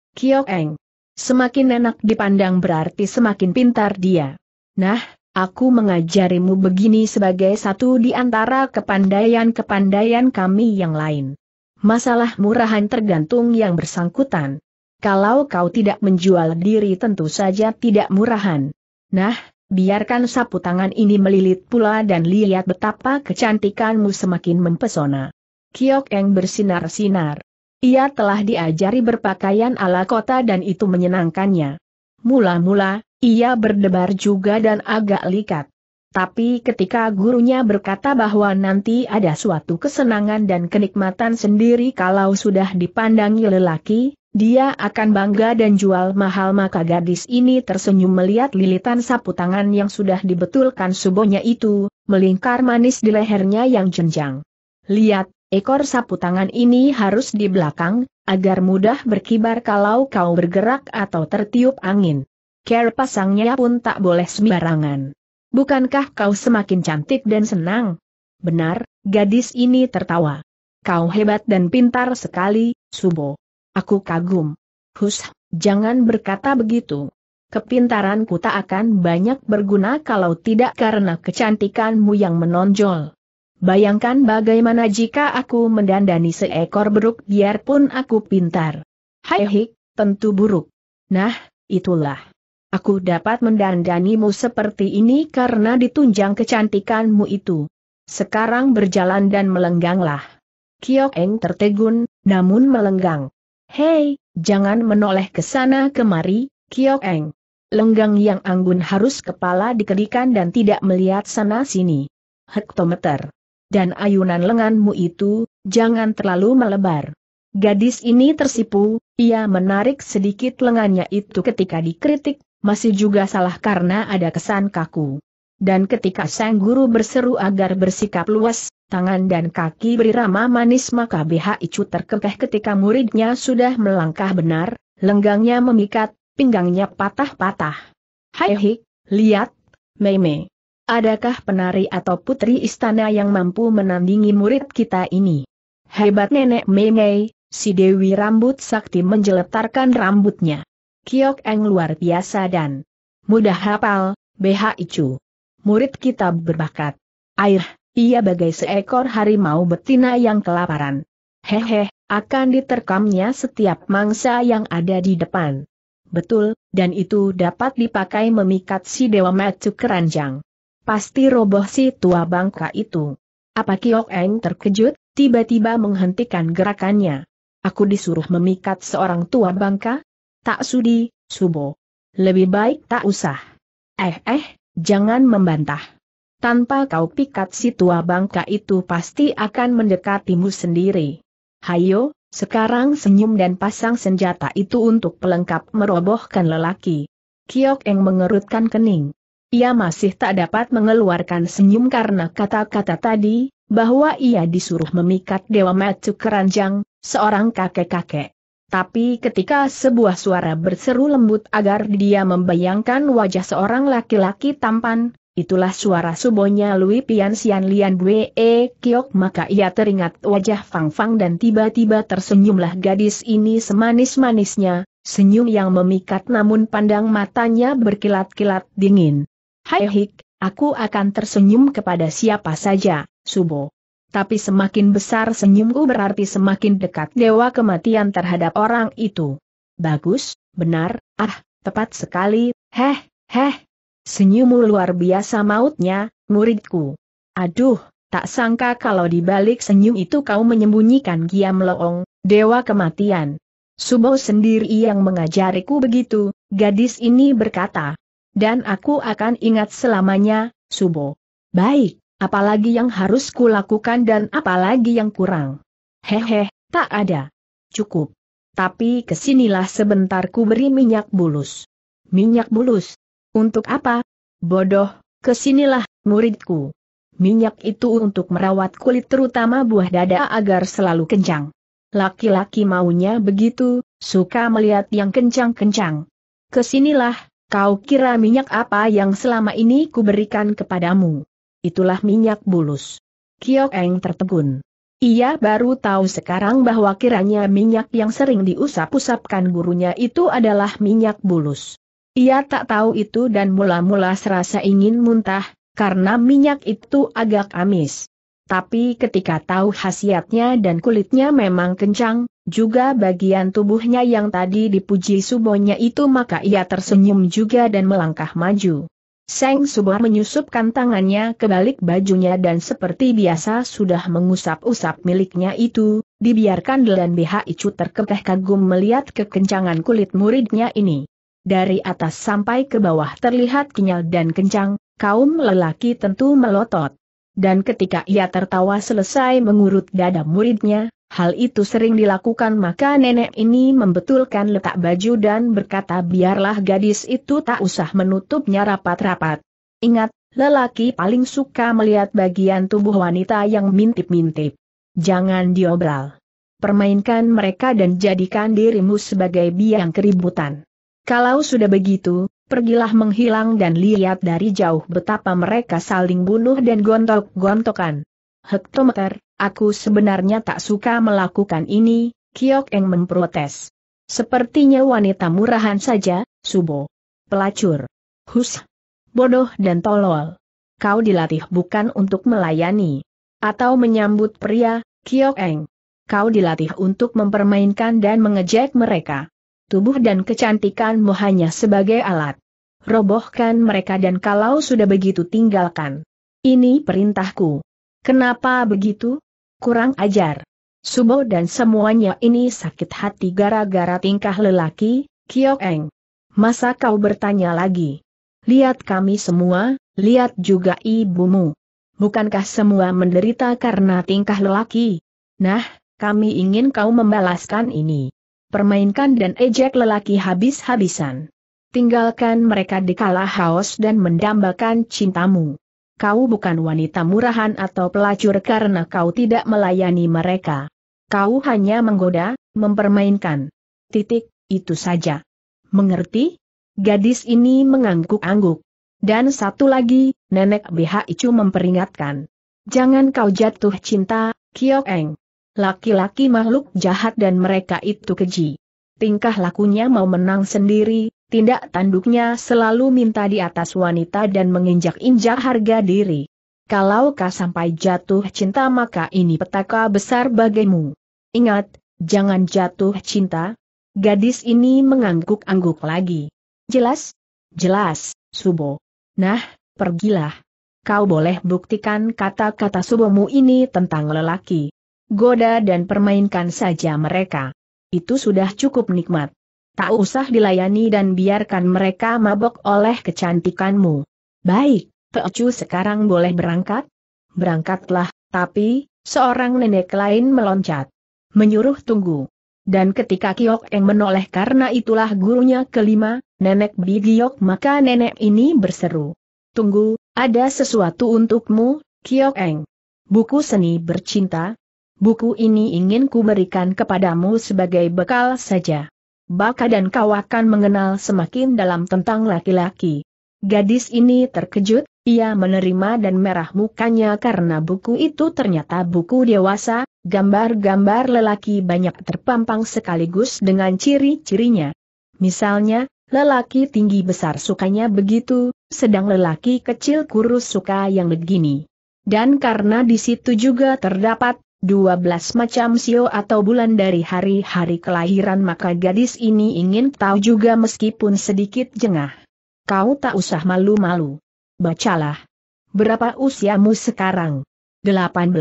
eng. Semakin enak dipandang berarti semakin pintar dia. Nah, Aku mengajarimu begini sebagai satu di antara kepandaian-kepandaian kami yang lain. Masalah murahan tergantung yang bersangkutan. Kalau kau tidak menjual diri tentu saja tidak murahan. Nah, biarkan sapu tangan ini melilit pula dan lihat betapa kecantikanmu semakin mempesona. Kiok Eng bersinar-sinar. Ia telah diajari berpakaian ala kota dan itu menyenangkannya. Mula-mula, ia berdebar juga dan agak likat. Tapi ketika gurunya berkata bahwa nanti ada suatu kesenangan dan kenikmatan sendiri kalau sudah dipandangi lelaki, dia akan bangga dan jual mahal maka gadis ini tersenyum melihat lilitan sapu tangan yang sudah dibetulkan subonya itu, melingkar manis di lehernya yang jenjang. Lihat, ekor sapu tangan ini harus di belakang, agar mudah berkibar kalau kau bergerak atau tertiup angin care pasangnya pun tak boleh sembarangan. Bukankah kau semakin cantik dan senang? Benar, gadis ini tertawa. Kau hebat dan pintar sekali, Subo. Aku kagum. Hus, jangan berkata begitu. Kepintaranku tak akan banyak berguna kalau tidak karena kecantikanmu yang menonjol. Bayangkan bagaimana jika aku mendandani seekor beruk biarpun aku pintar. Hai hik, tentu buruk. Nah, itulah. Aku dapat mendandanimu seperti ini karena ditunjang kecantikanmu itu. Sekarang berjalan dan melengganglah. Kiok Eng tertegun, namun melenggang. Hei, jangan menoleh ke sana kemari, Kiok Eng. Lenggang yang anggun harus kepala dikedikan dan tidak melihat sana-sini. Hektometer. Dan ayunan lenganmu itu, jangan terlalu melebar. Gadis ini tersipu, ia menarik sedikit lengannya itu ketika dikritik, masih juga salah karena ada kesan kaku. Dan ketika sang guru berseru agar bersikap luas, tangan dan kaki berirama manis maka BH Icu terkekeh ketika muridnya sudah melangkah benar, lenggangnya memikat, pinggangnya patah-patah. Hai hik, lihat, meme. Adakah penari atau putri istana yang mampu menandingi murid kita ini? Hebat nenek meme, si Dewi rambut sakti menjeletarkan rambutnya. Kiok Eng luar biasa dan mudah hafal, BH Icu. Murid kitab berbakat. Air, ia bagai seekor harimau betina yang kelaparan. Hehe, akan diterkamnya setiap mangsa yang ada di depan. Betul, dan itu dapat dipakai memikat si Dewa Macu Keranjang. Pasti roboh si tua bangka itu. Apa Kiok Eng terkejut, tiba-tiba menghentikan gerakannya. Aku disuruh memikat seorang tua bangka? tak sudi, subo. Lebih baik tak usah. Eh eh, jangan membantah. Tanpa kau pikat si tua bangka itu pasti akan mendekatimu sendiri. Hayo, sekarang senyum dan pasang senjata itu untuk pelengkap merobohkan lelaki. Kiok yang mengerutkan kening. Ia masih tak dapat mengeluarkan senyum karena kata-kata tadi, bahwa ia disuruh memikat Dewa Macu Keranjang, seorang kakek-kakek. Tapi ketika sebuah suara berseru lembut agar dia membayangkan wajah seorang laki-laki tampan, itulah suara subonya Lui Pian Sian Lian Bue e Kiok maka ia teringat wajah Fang Fang dan tiba-tiba tersenyumlah gadis ini semanis-manisnya, senyum yang memikat namun pandang matanya berkilat-kilat dingin. Hai Hik, aku akan tersenyum kepada siapa saja, subuh tapi semakin besar senyumku berarti semakin dekat dewa kematian terhadap orang itu. Bagus, benar, ah, tepat sekali, heh, heh. Senyummu luar biasa mautnya, muridku. Aduh, tak sangka kalau di balik senyum itu kau menyembunyikan Giam Loong, dewa kematian. Subo sendiri yang mengajariku begitu, gadis ini berkata. Dan aku akan ingat selamanya, Subo. Baik. Apalagi yang harus kulakukan dan apalagi yang kurang. Hehe, tak ada. Cukup. Tapi kesinilah sebentar ku beri minyak bulus. Minyak bulus? Untuk apa? Bodoh, kesinilah, muridku. Minyak itu untuk merawat kulit terutama buah dada agar selalu kencang. Laki-laki maunya begitu, suka melihat yang kencang-kencang. Kesinilah, kau kira minyak apa yang selama ini kuberikan kepadamu itulah minyak bulus. Kiok Eng tertegun. Ia baru tahu sekarang bahwa kiranya minyak yang sering diusap-usapkan gurunya itu adalah minyak bulus. Ia tak tahu itu dan mula-mula serasa ingin muntah, karena minyak itu agak amis. Tapi ketika tahu khasiatnya dan kulitnya memang kencang, juga bagian tubuhnya yang tadi dipuji subonya itu maka ia tersenyum juga dan melangkah maju. Seng subuh menyusupkan tangannya ke balik bajunya dan seperti biasa sudah mengusap-usap miliknya itu, dibiarkan dan BHI Icu terkekeh kagum melihat kekencangan kulit muridnya ini. Dari atas sampai ke bawah terlihat kenyal dan kencang, kaum lelaki tentu melotot. Dan ketika ia tertawa selesai mengurut dada muridnya, Hal itu sering dilakukan maka nenek ini membetulkan letak baju dan berkata biarlah gadis itu tak usah menutupnya rapat-rapat. Ingat, lelaki paling suka melihat bagian tubuh wanita yang mintip-mintip. Jangan diobral. Permainkan mereka dan jadikan dirimu sebagai biang keributan. Kalau sudah begitu, pergilah menghilang dan lihat dari jauh betapa mereka saling bunuh dan gontok-gontokan. Hektometer, Aku sebenarnya tak suka melakukan ini, Kiok Eng memprotes. Sepertinya wanita murahan saja, Subo. Pelacur. Hus. Bodoh dan tolol. Kau dilatih bukan untuk melayani. Atau menyambut pria, Kiok Eng. Kau dilatih untuk mempermainkan dan mengejek mereka. Tubuh dan kecantikanmu hanya sebagai alat. Robohkan mereka dan kalau sudah begitu tinggalkan. Ini perintahku. Kenapa begitu? Kurang ajar. Subo dan semuanya ini sakit hati gara-gara tingkah lelaki, Kiok Eng. Masa kau bertanya lagi? Lihat kami semua, lihat juga ibumu. Bukankah semua menderita karena tingkah lelaki? Nah, kami ingin kau membalaskan ini. Permainkan dan ejek lelaki habis-habisan. Tinggalkan mereka di kala haus dan mendambakan cintamu kau bukan wanita murahan atau pelacur karena kau tidak melayani mereka. Kau hanya menggoda, mempermainkan. Titik, itu saja. Mengerti? Gadis ini mengangguk-angguk. Dan satu lagi, nenek BH Icu memperingatkan. Jangan kau jatuh cinta, Kyokeng. Laki-laki makhluk jahat dan mereka itu keji. Tingkah lakunya mau menang sendiri, tindak tanduknya selalu minta di atas wanita dan menginjak-injak harga diri. Kalau kau sampai jatuh cinta maka ini petaka besar bagimu. Ingat, jangan jatuh cinta. Gadis ini mengangguk-angguk lagi. Jelas? Jelas, Subo. Nah, pergilah. Kau boleh buktikan kata-kata Subomu ini tentang lelaki. Goda dan permainkan saja mereka. Itu sudah cukup nikmat. Tak usah dilayani dan biarkan mereka mabok oleh kecantikanmu. Baik, Peocu sekarang boleh berangkat? Berangkatlah, tapi, seorang nenek lain meloncat. Menyuruh tunggu. Dan ketika Kiok Eng menoleh karena itulah gurunya kelima, nenek Bigiok maka nenek ini berseru. Tunggu, ada sesuatu untukmu, Kiok Eng. Buku seni bercinta, Buku ini ingin kuberikan kepadamu sebagai bekal saja. Baka dan kau akan mengenal semakin dalam tentang laki-laki. Gadis ini terkejut, ia menerima dan merah mukanya karena buku itu ternyata buku dewasa, gambar-gambar lelaki banyak terpampang sekaligus dengan ciri-cirinya. Misalnya, lelaki tinggi besar sukanya begitu, sedang lelaki kecil kurus suka yang begini. Dan karena di situ juga terdapat 12 macam sio atau bulan dari hari-hari kelahiran maka gadis ini ingin tahu juga meskipun sedikit jengah. Kau tak usah malu-malu. Bacalah. Berapa usiamu sekarang? 18.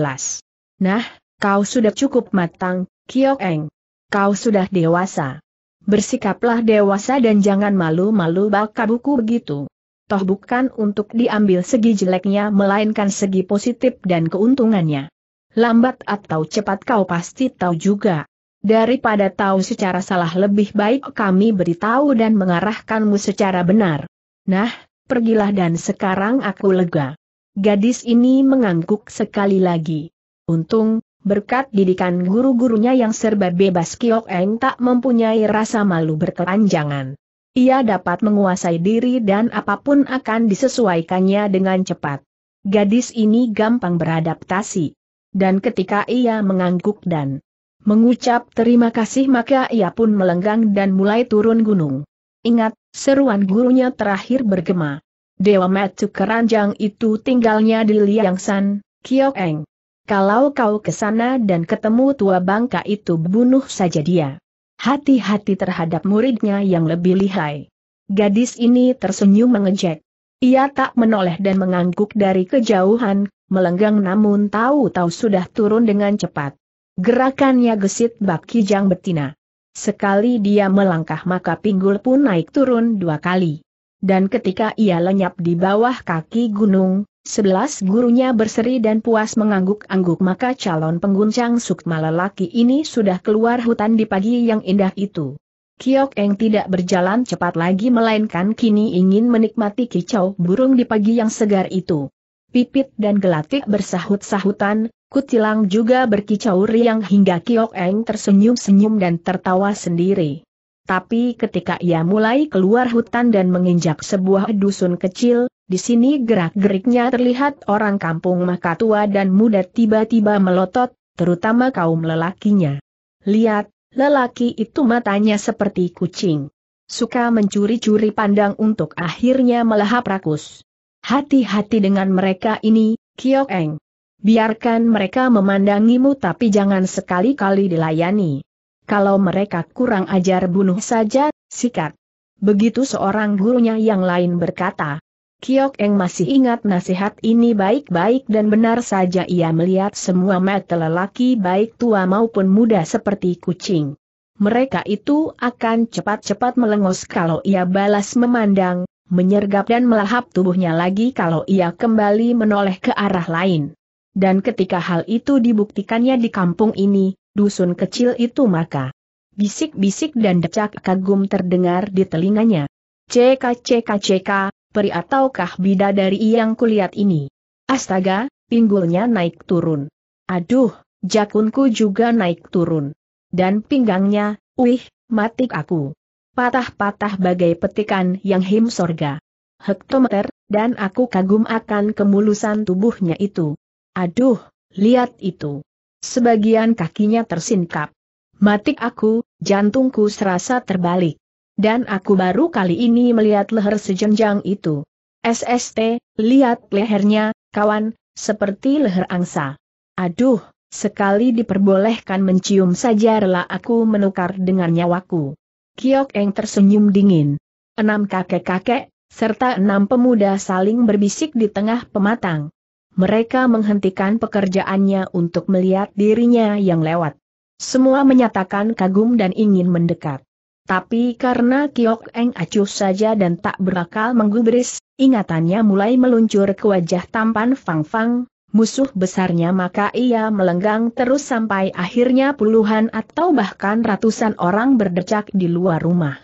Nah, kau sudah cukup matang, Kyokeng. Kau sudah dewasa. Bersikaplah dewasa dan jangan malu-malu baka buku begitu. Toh bukan untuk diambil segi jeleknya melainkan segi positif dan keuntungannya lambat atau cepat kau pasti tahu juga. Daripada tahu secara salah lebih baik kami beritahu dan mengarahkanmu secara benar. Nah, pergilah dan sekarang aku lega. Gadis ini mengangguk sekali lagi. Untung, berkat didikan guru-gurunya yang serba bebas Kiok Eng tak mempunyai rasa malu berkelanjangan. Ia dapat menguasai diri dan apapun akan disesuaikannya dengan cepat. Gadis ini gampang beradaptasi dan ketika ia mengangguk dan mengucap terima kasih maka ia pun melenggang dan mulai turun gunung. Ingat, seruan gurunya terakhir bergema. Dewa Matsu Keranjang itu tinggalnya di Liangsan, Kyokeng. Kalau kau ke sana dan ketemu tua bangka itu bunuh saja dia. Hati-hati terhadap muridnya yang lebih lihai. Gadis ini tersenyum mengejek. Ia tak menoleh dan mengangguk dari kejauhan, melenggang namun tahu-tahu sudah turun dengan cepat. Gerakannya gesit bak kijang betina. Sekali dia melangkah maka pinggul pun naik turun dua kali. Dan ketika ia lenyap di bawah kaki gunung, sebelas gurunya berseri dan puas mengangguk-angguk maka calon pengguncang sukma lelaki ini sudah keluar hutan di pagi yang indah itu. Kiok Eng tidak berjalan cepat lagi melainkan kini ingin menikmati kicau burung di pagi yang segar itu. Pipit dan Gelatik bersahut-sahutan, Kutilang juga berkicau riang hingga Kiok Eng tersenyum-senyum dan tertawa sendiri. Tapi ketika ia mulai keluar hutan dan menginjak sebuah dusun kecil, di sini gerak-geriknya terlihat orang kampung maka tua dan muda tiba-tiba melotot, terutama kaum lelakinya. Lihat, lelaki itu matanya seperti kucing. Suka mencuri-curi pandang untuk akhirnya melahap rakus. Hati-hati dengan mereka ini, Kiok Eng. Biarkan mereka memandangimu tapi jangan sekali-kali dilayani. Kalau mereka kurang ajar bunuh saja, sikat. Begitu seorang gurunya yang lain berkata. Kiok Eng masih ingat nasihat ini baik-baik dan benar saja ia melihat semua mata lelaki baik tua maupun muda seperti kucing. Mereka itu akan cepat-cepat melengos kalau ia balas memandang, menyergap dan melahap tubuhnya lagi kalau ia kembali menoleh ke arah lain. Dan ketika hal itu dibuktikannya di kampung ini, dusun kecil itu maka bisik-bisik dan decak kagum terdengar di telinganya. Ceka ceka ceka, peri ataukah bidadari yang kulihat ini? Astaga, pinggulnya naik turun. Aduh, jakunku juga naik turun. Dan pinggangnya, wih, matik aku patah-patah bagai petikan yang him sorga. Hektometer, dan aku kagum akan kemulusan tubuhnya itu. Aduh, lihat itu. Sebagian kakinya tersingkap. Matik aku, jantungku serasa terbalik. Dan aku baru kali ini melihat leher sejenjang itu. SST, lihat lehernya, kawan, seperti leher angsa. Aduh, sekali diperbolehkan mencium saja rela aku menukar dengan nyawaku. Kiok Eng tersenyum dingin. Enam kakek-kakek, serta enam pemuda saling berbisik di tengah pematang. Mereka menghentikan pekerjaannya untuk melihat dirinya yang lewat. Semua menyatakan kagum dan ingin mendekat. Tapi karena Kiok Eng acuh saja dan tak berakal menggubris, ingatannya mulai meluncur ke wajah tampan Fang Fang, musuh besarnya maka ia melenggang terus sampai akhirnya puluhan atau bahkan ratusan orang berdecak di luar rumah.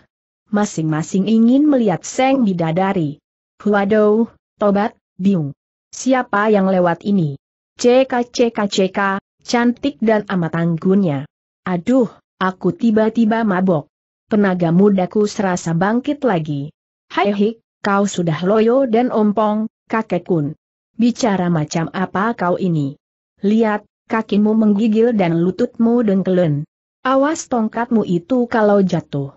Masing-masing ingin melihat Seng Bidadari. Waduh, Tobat, Biung. Siapa yang lewat ini? Ceka ceka ceka, cantik dan amat anggunnya. Aduh, aku tiba-tiba mabok. Tenaga mudaku serasa bangkit lagi. Hai hik, kau sudah loyo dan ompong, kakek kun. Bicara macam apa kau ini? Lihat, kakimu menggigil dan lututmu dengkelen. Awas tongkatmu itu kalau jatuh.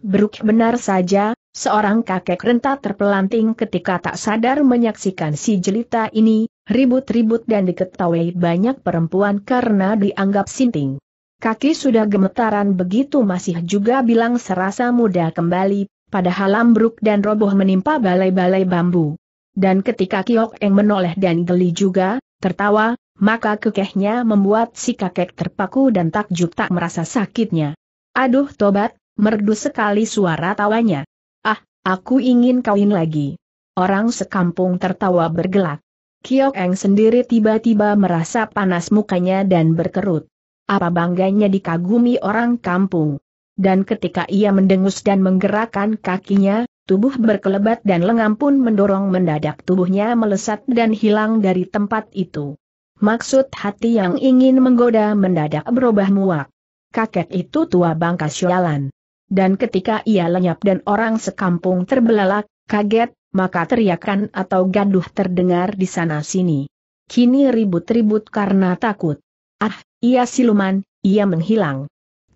Bruk benar saja, seorang kakek renta terpelanting ketika tak sadar menyaksikan si jelita ini, ribut-ribut dan diketahui banyak perempuan karena dianggap sinting. Kaki sudah gemetaran begitu masih juga bilang serasa muda kembali, padahal ambruk dan roboh menimpa balai-balai bambu. Dan ketika Kiok Eng menoleh dan geli juga, tertawa, maka kekehnya membuat si kakek terpaku dan takjub tak merasa sakitnya. Aduh tobat, merdu sekali suara tawanya. Ah, aku ingin kawin lagi. Orang sekampung tertawa bergelak. Kiok Eng sendiri tiba-tiba merasa panas mukanya dan berkerut. Apa bangganya dikagumi orang kampung. Dan ketika ia mendengus dan menggerakkan kakinya, Tubuh berkelebat dan lengam pun mendorong mendadak tubuhnya melesat dan hilang dari tempat itu. Maksud hati yang ingin menggoda mendadak berubah muak. Kakek itu tua bangka sialan. Dan ketika ia lenyap dan orang sekampung terbelalak, kaget, maka teriakan atau gaduh terdengar di sana-sini. Kini ribut-ribut karena takut. Ah, ia siluman, ia menghilang.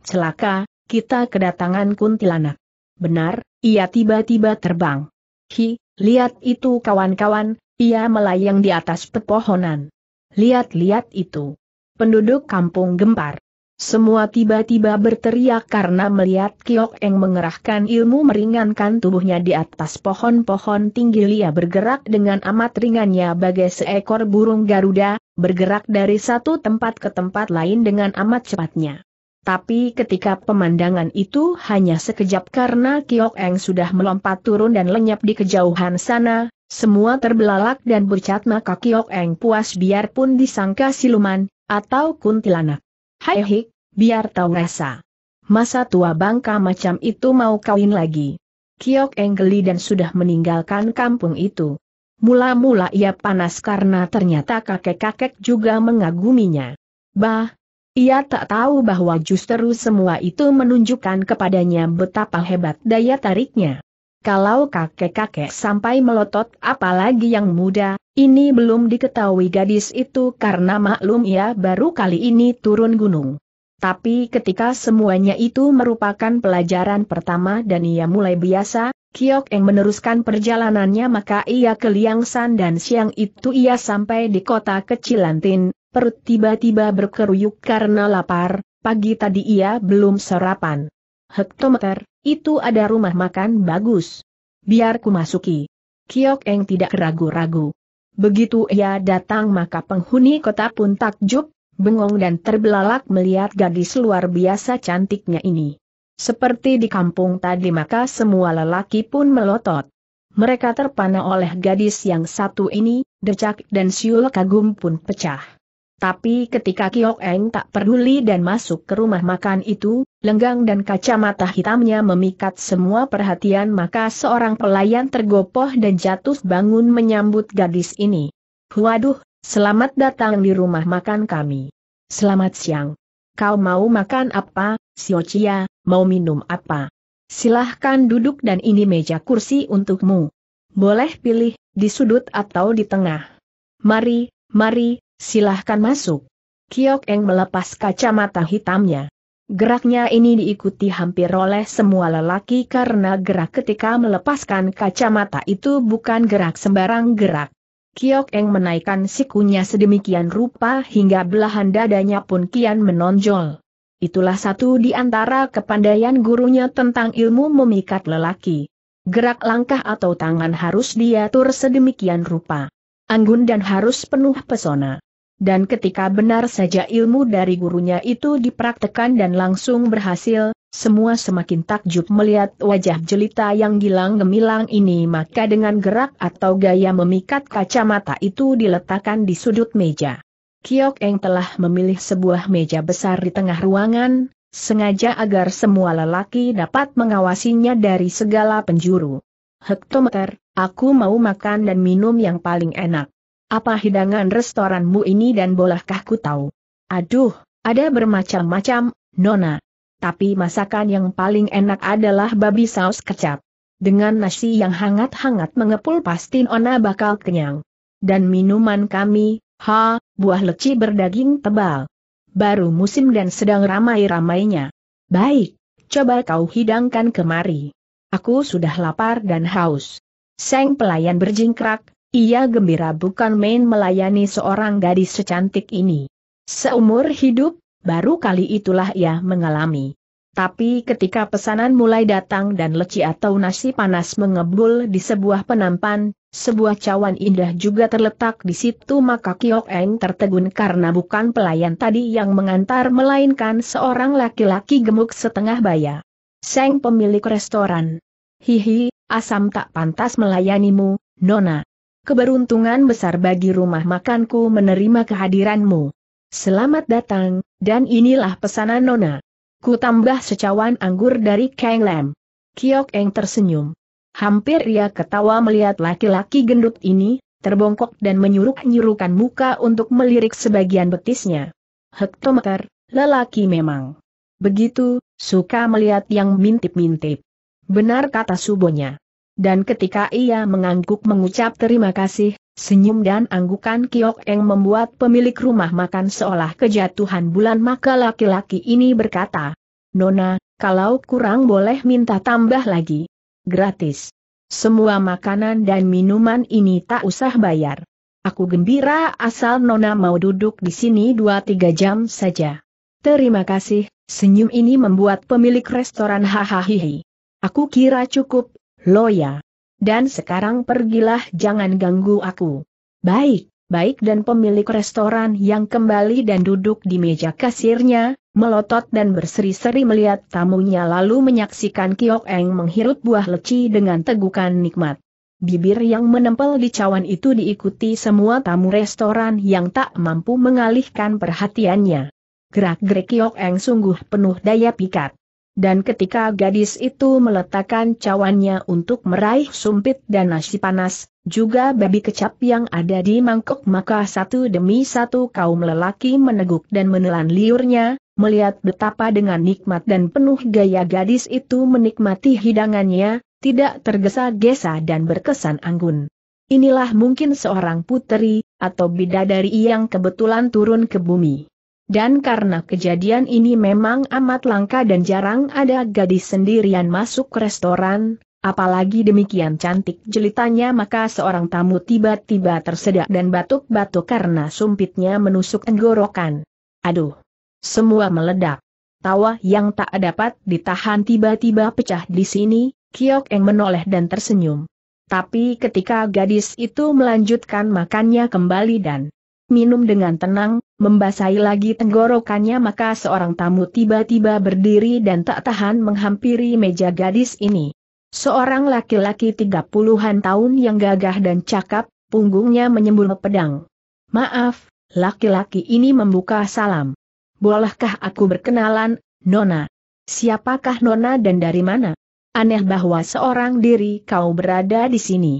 Celaka, kita kedatangan kuntilanak. Benar, ia tiba-tiba terbang. Hi, lihat itu kawan-kawan, ia melayang di atas pepohonan. Lihat-lihat itu. Penduduk kampung gempar. Semua tiba-tiba berteriak karena melihat Kiok Eng mengerahkan ilmu meringankan tubuhnya di atas pohon-pohon tinggi Lia bergerak dengan amat ringannya bagai seekor burung Garuda, bergerak dari satu tempat ke tempat lain dengan amat cepatnya. Tapi ketika pemandangan itu hanya sekejap karena Kiok Eng sudah melompat turun dan lenyap di kejauhan sana, semua terbelalak dan bercat maka Kiok Eng puas biarpun disangka siluman, atau kuntilanak. Hai hik, biar tahu rasa. Masa tua bangka macam itu mau kawin lagi. Kiok Eng geli dan sudah meninggalkan kampung itu. Mula-mula ia panas karena ternyata kakek-kakek juga mengaguminya. Bah, ia tak tahu bahwa justru semua itu menunjukkan kepadanya betapa hebat daya tariknya. Kalau kakek-kakek sampai melotot apalagi yang muda, ini belum diketahui gadis itu karena maklum ia baru kali ini turun gunung. Tapi ketika semuanya itu merupakan pelajaran pertama dan ia mulai biasa, Kiok yang meneruskan perjalanannya maka ia ke Liangsan dan siang itu ia sampai di kota kecil Lantin, perut tiba-tiba berkeruyuk karena lapar, pagi tadi ia belum sarapan. Hektometer, itu ada rumah makan bagus. Biar ku masuki. Kiok Eng tidak ragu-ragu. Begitu ia datang maka penghuni kota pun takjub, bengong dan terbelalak melihat gadis luar biasa cantiknya ini. Seperti di kampung tadi maka semua lelaki pun melotot. Mereka terpana oleh gadis yang satu ini, decak dan siul kagum pun pecah. Tapi ketika Kiok Eng tak peduli dan masuk ke rumah makan itu, lenggang dan kacamata hitamnya memikat semua perhatian maka seorang pelayan tergopoh dan jatuh bangun menyambut gadis ini. Waduh, selamat datang di rumah makan kami. Selamat siang. Kau mau makan apa, Siocia, mau minum apa? Silahkan duduk dan ini meja kursi untukmu. Boleh pilih, di sudut atau di tengah. Mari, mari, Silahkan masuk. Kiok Eng melepas kacamata hitamnya. Geraknya ini diikuti hampir oleh semua lelaki karena gerak ketika melepaskan kacamata itu bukan gerak sembarang gerak. Kiok Eng menaikkan sikunya sedemikian rupa hingga belahan dadanya pun kian menonjol. Itulah satu di antara kepandaian gurunya tentang ilmu memikat lelaki. Gerak langkah atau tangan harus diatur sedemikian rupa. Anggun dan harus penuh pesona. Dan ketika benar saja ilmu dari gurunya itu dipraktekan dan langsung berhasil, semua semakin takjub melihat wajah jelita yang gilang gemilang ini maka dengan gerak atau gaya memikat kacamata itu diletakkan di sudut meja. Kiok Eng telah memilih sebuah meja besar di tengah ruangan, sengaja agar semua lelaki dapat mengawasinya dari segala penjuru. Hektometer, aku mau makan dan minum yang paling enak. Apa hidangan restoranmu ini dan bolehkah ku tahu? Aduh, ada bermacam-macam, Nona. Tapi masakan yang paling enak adalah babi saus kecap. Dengan nasi yang hangat-hangat mengepul pasti Nona bakal kenyang. Dan minuman kami, ha, buah leci berdaging tebal. Baru musim dan sedang ramai-ramainya. Baik, coba kau hidangkan kemari. Aku sudah lapar dan haus. Seng pelayan berjingkrak, ia gembira bukan main melayani seorang gadis secantik ini. Seumur hidup, baru kali itulah ia mengalami. Tapi ketika pesanan mulai datang dan leci atau nasi panas mengebul di sebuah penampan, sebuah cawan indah juga terletak di situ maka Kiok Eng tertegun karena bukan pelayan tadi yang mengantar melainkan seorang laki-laki gemuk setengah baya. Seng pemilik restoran. Hihi, asam tak pantas melayanimu, Nona keberuntungan besar bagi rumah makanku menerima kehadiranmu. Selamat datang, dan inilah pesanan Nona. Ku tambah secawan anggur dari Kang Lam. Kiok Eng tersenyum. Hampir ia ketawa melihat laki-laki gendut ini, terbongkok dan menyuruh nyurukan muka untuk melirik sebagian betisnya. Hektometer, lelaki memang. Begitu, suka melihat yang mintip-mintip. Benar kata subonya. Dan ketika ia mengangguk mengucap terima kasih, senyum dan anggukan Kiok Eng membuat pemilik rumah makan seolah kejatuhan bulan maka laki-laki ini berkata, Nona, kalau kurang boleh minta tambah lagi. Gratis. Semua makanan dan minuman ini tak usah bayar. Aku gembira asal Nona mau duduk di sini 2-3 jam saja. Terima kasih, senyum ini membuat pemilik restoran hahaha. Aku kira cukup, Loya. Dan sekarang pergilah jangan ganggu aku. Baik, baik dan pemilik restoran yang kembali dan duduk di meja kasirnya, melotot dan berseri-seri melihat tamunya lalu menyaksikan Kiok Eng menghirup buah leci dengan tegukan nikmat. Bibir yang menempel di cawan itu diikuti semua tamu restoran yang tak mampu mengalihkan perhatiannya. Gerak-gerik Kiok Eng sungguh penuh daya pikat. Dan ketika gadis itu meletakkan cawannya untuk meraih sumpit dan nasi panas, juga babi kecap yang ada di mangkok maka satu demi satu kaum lelaki meneguk dan menelan liurnya, melihat betapa dengan nikmat dan penuh gaya gadis itu menikmati hidangannya, tidak tergesa-gesa dan berkesan anggun. Inilah mungkin seorang putri atau bidadari yang kebetulan turun ke bumi. Dan karena kejadian ini memang amat langka dan jarang ada gadis sendirian masuk ke restoran, apalagi demikian cantik jelitanya maka seorang tamu tiba-tiba tersedak dan batuk-batuk karena sumpitnya menusuk tenggorokan. Aduh! Semua meledak. Tawa yang tak dapat ditahan tiba-tiba pecah di sini, Kiok Eng menoleh dan tersenyum. Tapi ketika gadis itu melanjutkan makannya kembali dan minum dengan tenang, membasahi lagi tenggorokannya maka seorang tamu tiba-tiba berdiri dan tak tahan menghampiri meja gadis ini. Seorang laki-laki tiga puluhan tahun yang gagah dan cakap, punggungnya menyembul pedang. Maaf, laki-laki ini membuka salam. Bolehkah aku berkenalan, Nona? Siapakah Nona dan dari mana? Aneh bahwa seorang diri kau berada di sini.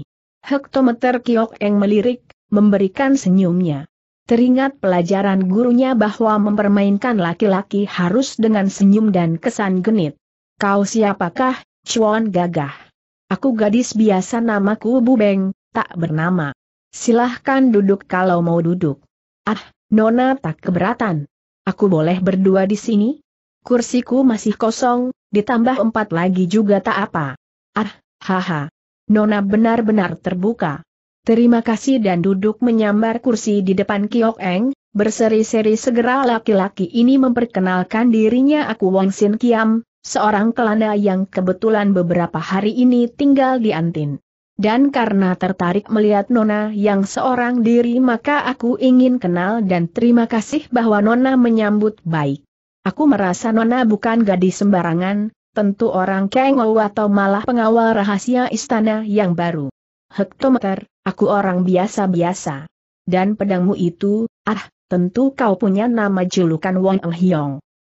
Hektometer Kiok Eng melirik, memberikan senyumnya. Teringat pelajaran gurunya bahwa mempermainkan laki-laki harus dengan senyum dan kesan genit. Kau siapakah, Chuan gagah? Aku gadis biasa namaku Bubeng, tak bernama. Silahkan duduk kalau mau duduk. Ah, Nona tak keberatan. Aku boleh berdua di sini? Kursiku masih kosong, ditambah empat lagi juga tak apa. Ah, haha. Nona benar-benar terbuka. Terima kasih dan duduk menyambar kursi di depan Kiok Eng, berseri-seri segera laki-laki ini memperkenalkan dirinya aku Wong Sin Kiam, seorang kelana yang kebetulan beberapa hari ini tinggal di Antin. Dan karena tertarik melihat Nona yang seorang diri maka aku ingin kenal dan terima kasih bahwa Nona menyambut baik. Aku merasa Nona bukan gadis sembarangan, tentu orang Kengo atau malah pengawal rahasia istana yang baru. Hektometer, Aku orang biasa-biasa. Dan pedangmu itu, ah, tentu kau punya nama julukan Wong Eng Hiong.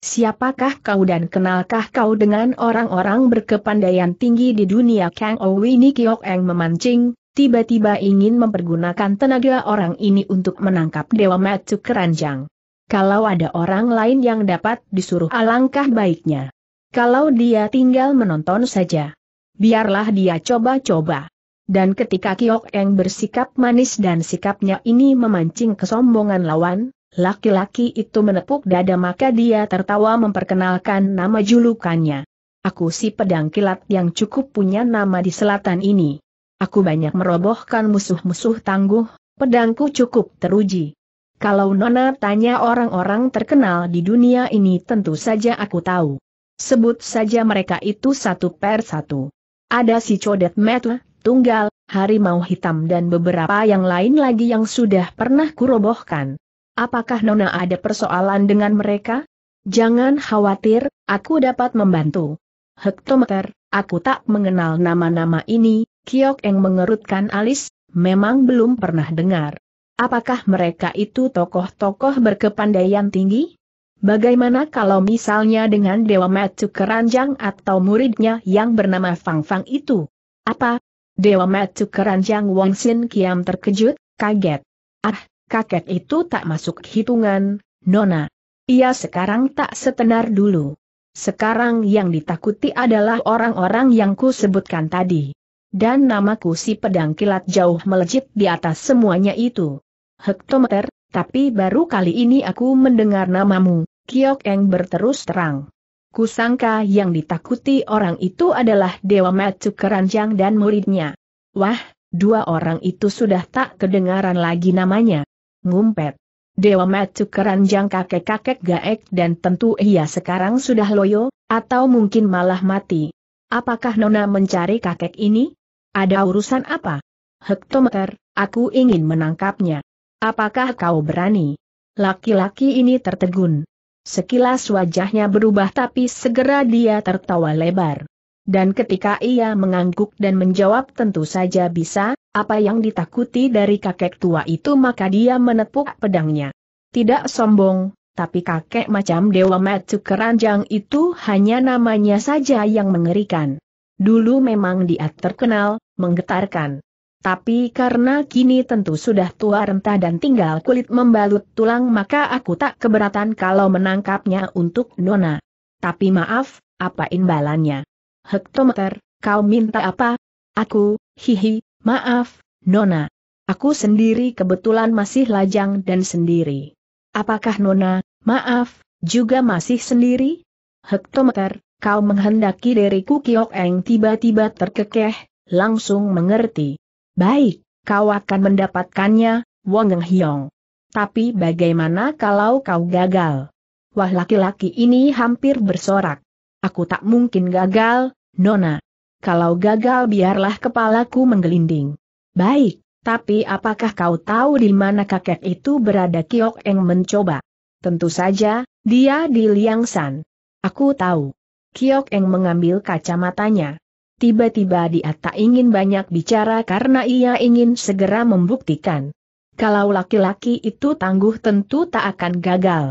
Siapakah kau dan kenalkah kau dengan orang-orang berkepandaian tinggi di dunia Kang Owi Nikiok Eng memancing, tiba-tiba ingin mempergunakan tenaga orang ini untuk menangkap Dewa Matsu Keranjang. Kalau ada orang lain yang dapat disuruh alangkah baiknya. Kalau dia tinggal menonton saja. Biarlah dia coba-coba. Dan ketika Kiok Eng bersikap manis dan sikapnya ini memancing kesombongan lawan, laki-laki itu menepuk dada maka dia tertawa memperkenalkan nama julukannya. Aku si pedang kilat yang cukup punya nama di selatan ini. Aku banyak merobohkan musuh-musuh tangguh, pedangku cukup teruji. Kalau Nona tanya orang-orang terkenal di dunia ini tentu saja aku tahu. Sebut saja mereka itu satu per satu. Ada si Codet Metu, tunggal, harimau hitam dan beberapa yang lain lagi yang sudah pernah kurobohkan. Apakah Nona ada persoalan dengan mereka? Jangan khawatir, aku dapat membantu. Hektometer, aku tak mengenal nama-nama ini, Kiok yang mengerutkan alis, memang belum pernah dengar. Apakah mereka itu tokoh-tokoh berkepandaian tinggi? Bagaimana kalau misalnya dengan Dewa Matsu Keranjang atau muridnya yang bernama Fang Fang itu? Apa, Dewa Deomat Keranjang Wong Sin Kiam terkejut, kaget. Ah, kaget itu tak masuk hitungan, Nona. Ia sekarang tak setenar dulu. Sekarang yang ditakuti adalah orang-orang yang ku sebutkan tadi. Dan namaku si pedang kilat jauh melejit di atas semuanya itu. Hektometer, tapi baru kali ini aku mendengar namamu, Kiok Eng berterus terang. Kusangka yang ditakuti orang itu adalah Dewa Matsu Keranjang dan muridnya. Wah, dua orang itu sudah tak kedengaran lagi namanya. Ngumpet. Dewa Matsu Keranjang kakek-kakek gaek dan tentu ia sekarang sudah loyo, atau mungkin malah mati. Apakah Nona mencari kakek ini? Ada urusan apa? Hektometer, aku ingin menangkapnya. Apakah kau berani? Laki-laki ini tertegun. Sekilas wajahnya berubah tapi segera dia tertawa lebar. Dan ketika ia mengangguk dan menjawab tentu saja bisa, apa yang ditakuti dari kakek tua itu maka dia menepuk pedangnya. Tidak sombong, tapi kakek macam Dewa Matsu Keranjang itu hanya namanya saja yang mengerikan. Dulu memang dia terkenal, menggetarkan. Tapi karena kini tentu sudah tua renta dan tinggal kulit membalut tulang maka aku tak keberatan kalau menangkapnya untuk Nona. Tapi maaf, apa imbalannya? Hektometer, kau minta apa? Aku, hihi, maaf, Nona. Aku sendiri kebetulan masih lajang dan sendiri. Apakah Nona, maaf, juga masih sendiri? Hektometer, kau menghendaki diriku Kiok Eng tiba-tiba terkekeh, langsung mengerti. Baik, kau akan mendapatkannya, Wong Eng Hiong. Tapi bagaimana kalau kau gagal? Wah laki-laki ini hampir bersorak. Aku tak mungkin gagal, Nona. Kalau gagal biarlah kepalaku menggelinding. Baik, tapi apakah kau tahu di mana kakek itu berada Kiok Eng mencoba? Tentu saja, dia di Liang San. Aku tahu. Kiok Eng mengambil kacamatanya. Tiba-tiba dia tak ingin banyak bicara karena ia ingin segera membuktikan. Kalau laki-laki itu tangguh tentu tak akan gagal.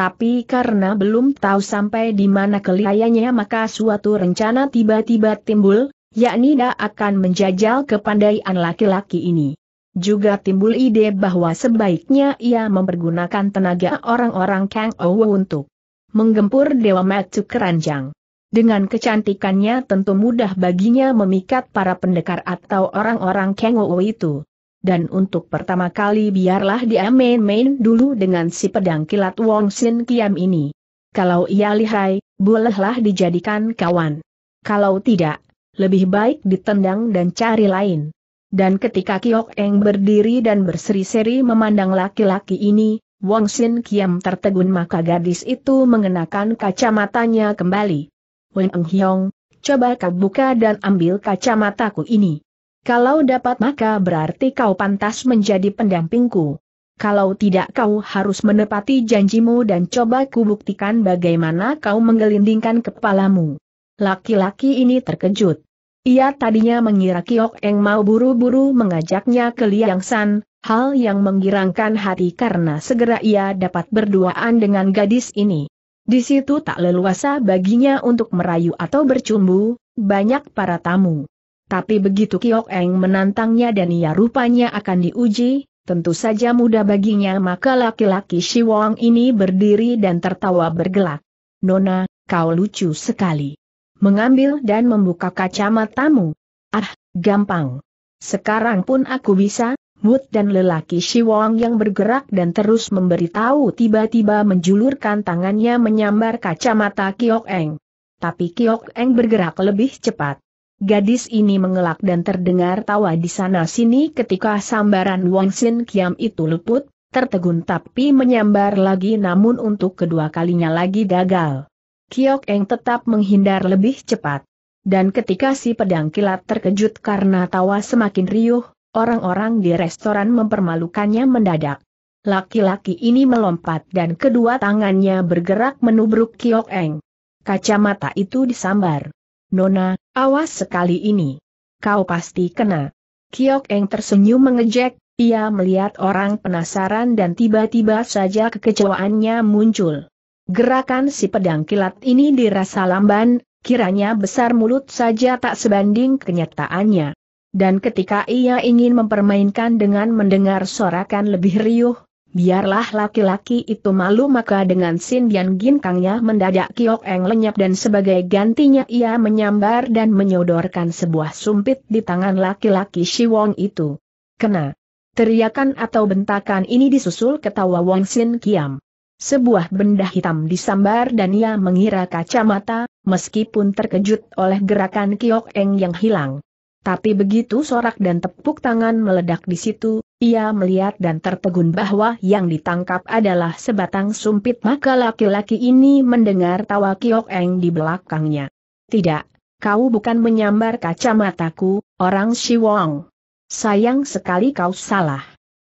Tapi karena belum tahu sampai di mana kelihayanya maka suatu rencana tiba-tiba timbul, yakni dia akan menjajal kepandaian laki-laki ini. Juga timbul ide bahwa sebaiknya ia mempergunakan tenaga orang-orang Kang Owo untuk menggempur Dewa Matsu Keranjang. Dengan kecantikannya tentu mudah baginya memikat para pendekar atau orang-orang kengowo itu. Dan untuk pertama kali biarlah dia main-main dulu dengan si pedang kilat Wong Sin Kiam ini. Kalau ia lihai, bolehlah dijadikan kawan. Kalau tidak, lebih baik ditendang dan cari lain. Dan ketika Kiok Eng berdiri dan berseri-seri memandang laki-laki ini, Wong Sin Kiam tertegun maka gadis itu mengenakan kacamatanya kembali. Wen Eng Hiong, coba kau buka dan ambil kacamataku ini. Kalau dapat maka berarti kau pantas menjadi pendampingku. Kalau tidak kau harus menepati janjimu dan coba kubuktikan bagaimana kau menggelindingkan kepalamu. Laki-laki ini terkejut. Ia tadinya mengira Kiok Eng mau buru-buru mengajaknya ke Liang San, hal yang menggirangkan hati karena segera ia dapat berduaan dengan gadis ini. Di situ tak leluasa baginya untuk merayu atau bercumbu, banyak para tamu. Tapi begitu Kiok Eng menantangnya dan ia rupanya akan diuji, tentu saja mudah baginya maka laki-laki Shiwong ini berdiri dan tertawa bergelak. Nona, kau lucu sekali. Mengambil dan membuka kacamatamu. Ah, gampang. Sekarang pun aku bisa, Wood dan lelaki Shiwong yang bergerak dan terus memberitahu tiba-tiba menjulurkan tangannya menyambar kacamata Kiok Eng. Tapi Kiok Eng bergerak lebih cepat. Gadis ini mengelak dan terdengar tawa di sana-sini ketika sambaran Wong Sin Kiam itu luput, tertegun tapi menyambar lagi namun untuk kedua kalinya lagi gagal. Kiok Eng tetap menghindar lebih cepat. Dan ketika si pedang kilat terkejut karena tawa semakin riuh, Orang-orang di restoran mempermalukannya mendadak. Laki-laki ini melompat dan kedua tangannya bergerak menubruk Kiok Eng. Kacamata itu disambar. Nona, awas sekali ini. Kau pasti kena. Kiok Eng tersenyum mengejek, ia melihat orang penasaran dan tiba-tiba saja kekecewaannya muncul. Gerakan si pedang kilat ini dirasa lamban, kiranya besar mulut saja tak sebanding kenyataannya. Dan ketika ia ingin mempermainkan dengan mendengar sorakan lebih riuh, biarlah laki-laki itu malu maka dengan Sin Bian Ginkangnya mendadak Kiok Eng lenyap dan sebagai gantinya ia menyambar dan menyodorkan sebuah sumpit di tangan laki-laki Wong itu. Kena. Teriakan atau bentakan ini disusul ketawa Wong Sin Kiam. Sebuah benda hitam disambar dan ia mengira kacamata, meskipun terkejut oleh gerakan Kiok Eng yang hilang. Tapi begitu sorak dan tepuk tangan meledak di situ, ia melihat dan tertegun bahwa yang ditangkap adalah sebatang sumpit maka laki-laki ini mendengar tawa Kiok Eng di belakangnya. Tidak, kau bukan menyambar kacamataku, orang Wong. Sayang sekali kau salah.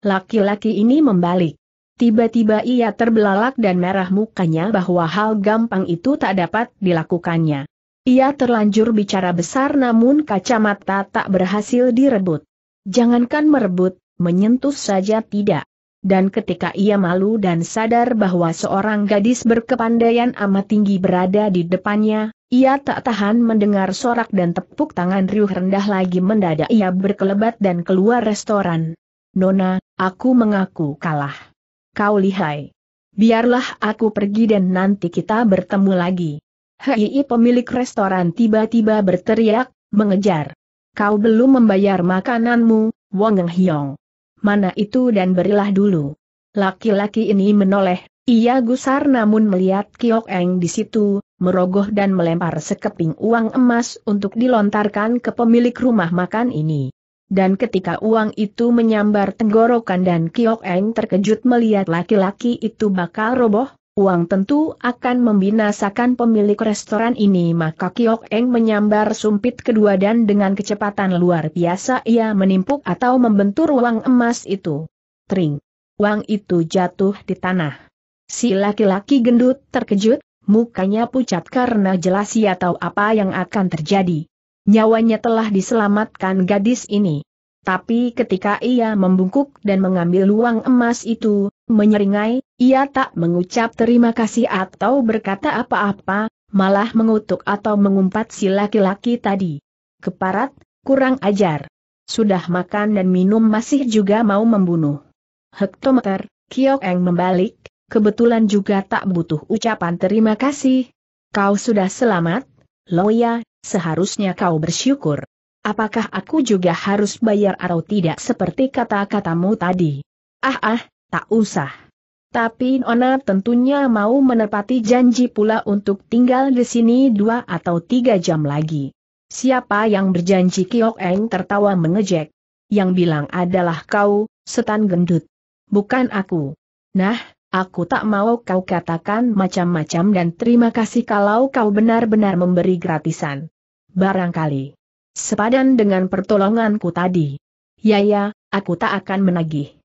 Laki-laki ini membalik. Tiba-tiba ia terbelalak dan merah mukanya bahwa hal gampang itu tak dapat dilakukannya. Ia terlanjur bicara besar namun kacamata tak berhasil direbut. Jangankan merebut, menyentuh saja tidak. Dan ketika ia malu dan sadar bahwa seorang gadis berkepandaian amat tinggi berada di depannya, ia tak tahan mendengar sorak dan tepuk tangan riuh rendah lagi mendadak ia berkelebat dan keluar restoran. Nona, aku mengaku kalah. Kau lihai. Biarlah aku pergi dan nanti kita bertemu lagi. Hei pemilik restoran tiba-tiba berteriak, mengejar. Kau belum membayar makananmu, Wong Eng Hiong. Mana itu dan berilah dulu. Laki-laki ini menoleh, ia gusar namun melihat Kiok Eng di situ, merogoh dan melempar sekeping uang emas untuk dilontarkan ke pemilik rumah makan ini. Dan ketika uang itu menyambar tenggorokan dan Kiok Eng terkejut melihat laki-laki itu bakal roboh, Uang tentu akan membinasakan pemilik restoran ini maka Kiok Eng menyambar sumpit kedua dan dengan kecepatan luar biasa ia menimpuk atau membentur uang emas itu. Tring. Uang itu jatuh di tanah. Si laki-laki gendut terkejut, mukanya pucat karena jelas ia tahu apa yang akan terjadi. Nyawanya telah diselamatkan gadis ini. Tapi ketika ia membungkuk dan mengambil uang emas itu, menyeringai, ia tak mengucap terima kasih atau berkata apa-apa, malah mengutuk atau mengumpat si laki-laki tadi. Keparat, kurang ajar. Sudah makan dan minum masih juga mau membunuh. Hektometer, Kiok Eng membalik, kebetulan juga tak butuh ucapan terima kasih. Kau sudah selamat, Loya, seharusnya kau bersyukur. Apakah aku juga harus bayar atau tidak seperti kata-katamu tadi? Ah ah, Tak usah. Tapi Nona tentunya mau menepati janji pula untuk tinggal di sini dua atau tiga jam lagi. Siapa yang berjanji Kiok Eng tertawa mengejek. Yang bilang adalah kau, setan gendut. Bukan aku. Nah, aku tak mau kau katakan macam-macam dan terima kasih kalau kau benar-benar memberi gratisan. Barangkali. Sepadan dengan pertolonganku tadi. Ya ya, aku tak akan menagih.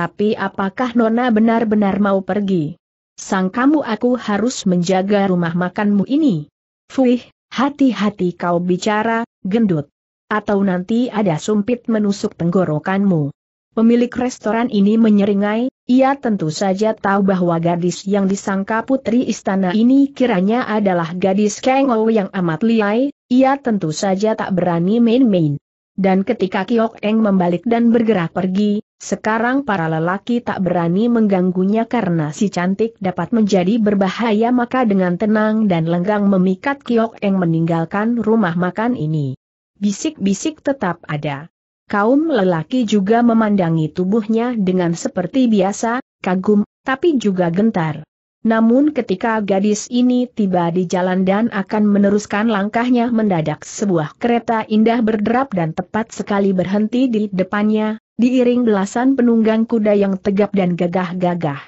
Tapi apakah Nona benar-benar mau pergi? Sang kamu aku harus menjaga rumah makanmu ini. Fuih, hati-hati kau bicara, gendut. Atau nanti ada sumpit menusuk tenggorokanmu. Pemilik restoran ini menyeringai, ia tentu saja tahu bahwa gadis yang disangka putri istana ini kiranya adalah gadis Kengo yang amat liai, ia tentu saja tak berani main-main. Dan ketika Kiok Eng membalik dan bergerak pergi, sekarang para lelaki tak berani mengganggunya karena si cantik dapat menjadi berbahaya maka dengan tenang dan lenggang memikat Kiok Eng meninggalkan rumah makan ini. Bisik-bisik tetap ada. Kaum lelaki juga memandangi tubuhnya dengan seperti biasa, kagum, tapi juga gentar. Namun ketika gadis ini tiba di jalan dan akan meneruskan langkahnya mendadak sebuah kereta indah berderap dan tepat sekali berhenti di depannya, diiring belasan penunggang kuda yang tegap dan gagah-gagah.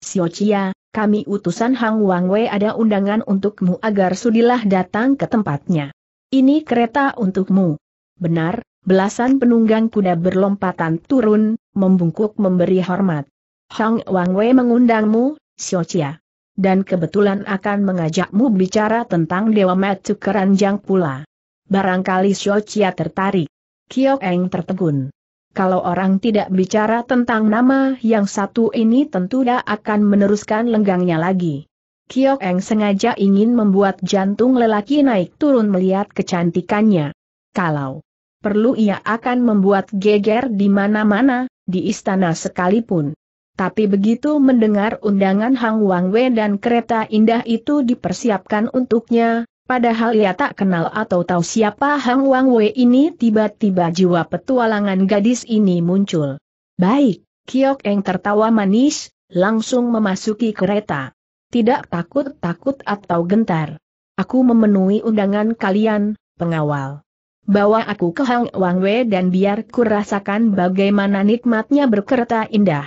Siocia, kami utusan Hang Wang Wei ada undangan untukmu agar sudilah datang ke tempatnya. Ini kereta untukmu. Benar, belasan penunggang kuda berlompatan turun, membungkuk memberi hormat. Hang Wang Wei mengundangmu Xiochia. Dan kebetulan akan mengajakmu bicara tentang Dewa Metu Keranjang pula. Barangkali Xiochia tertarik. Kiok Eng tertegun. Kalau orang tidak bicara tentang nama yang satu ini tentu dia akan meneruskan lenggangnya lagi. Kiok Eng sengaja ingin membuat jantung lelaki naik turun melihat kecantikannya. Kalau perlu ia akan membuat geger di mana-mana, di istana sekalipun. Tapi begitu mendengar undangan Hang Wang Wei dan kereta indah itu dipersiapkan untuknya, Padahal ia tak kenal atau tahu siapa Hang Wang Wei ini tiba-tiba jiwa petualangan gadis ini muncul. Baik, Kiok Eng tertawa manis, langsung memasuki kereta. Tidak takut-takut atau gentar. Aku memenuhi undangan kalian, pengawal. Bawa aku ke Hang Wang Wei dan biar ku rasakan bagaimana nikmatnya berkereta indah.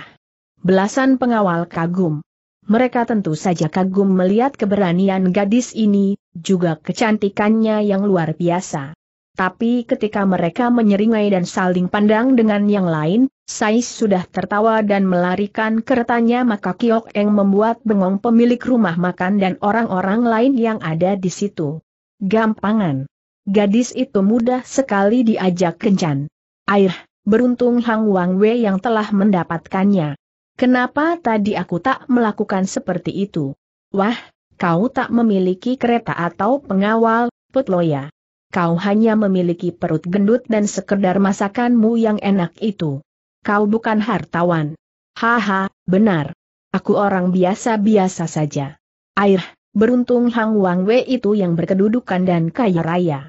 Belasan pengawal kagum. Mereka tentu saja kagum melihat keberanian gadis ini, juga kecantikannya yang luar biasa. Tapi ketika mereka menyeringai dan saling pandang dengan yang lain, Sais sudah tertawa dan melarikan keretanya maka Kiok Eng membuat bengong pemilik rumah makan dan orang-orang lain yang ada di situ. Gampangan. Gadis itu mudah sekali diajak kencan. Air, beruntung Hang Wang Wei yang telah mendapatkannya. Kenapa tadi aku tak melakukan seperti itu? Wah, kau tak memiliki kereta atau pengawal, Putloya. Kau hanya memiliki perut gendut dan sekedar masakanmu yang enak itu. Kau bukan hartawan. Haha, benar. Aku orang biasa-biasa saja. Air, beruntung Hang Wang Wei itu yang berkedudukan dan kaya raya.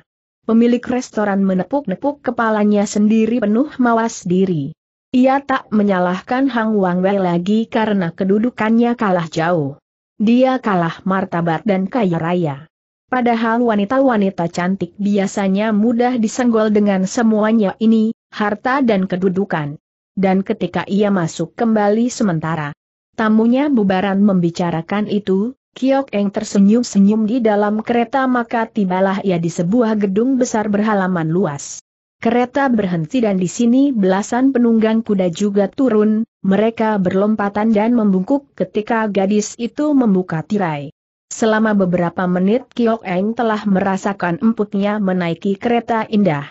Pemilik restoran menepuk-nepuk kepalanya sendiri penuh mawas diri. Ia tak menyalahkan Hang Wang Wei lagi karena kedudukannya kalah jauh. Dia kalah martabat dan kaya raya. Padahal wanita-wanita cantik biasanya mudah disenggol dengan semuanya ini, harta dan kedudukan. Dan ketika ia masuk kembali sementara, tamunya bubaran membicarakan itu, Kiok Eng tersenyum-senyum di dalam kereta maka tibalah ia di sebuah gedung besar berhalaman luas. Kereta berhenti dan di sini belasan penunggang kuda juga turun, mereka berlompatan dan membungkuk ketika gadis itu membuka tirai. Selama beberapa menit Kiok Eng telah merasakan empuknya menaiki kereta indah.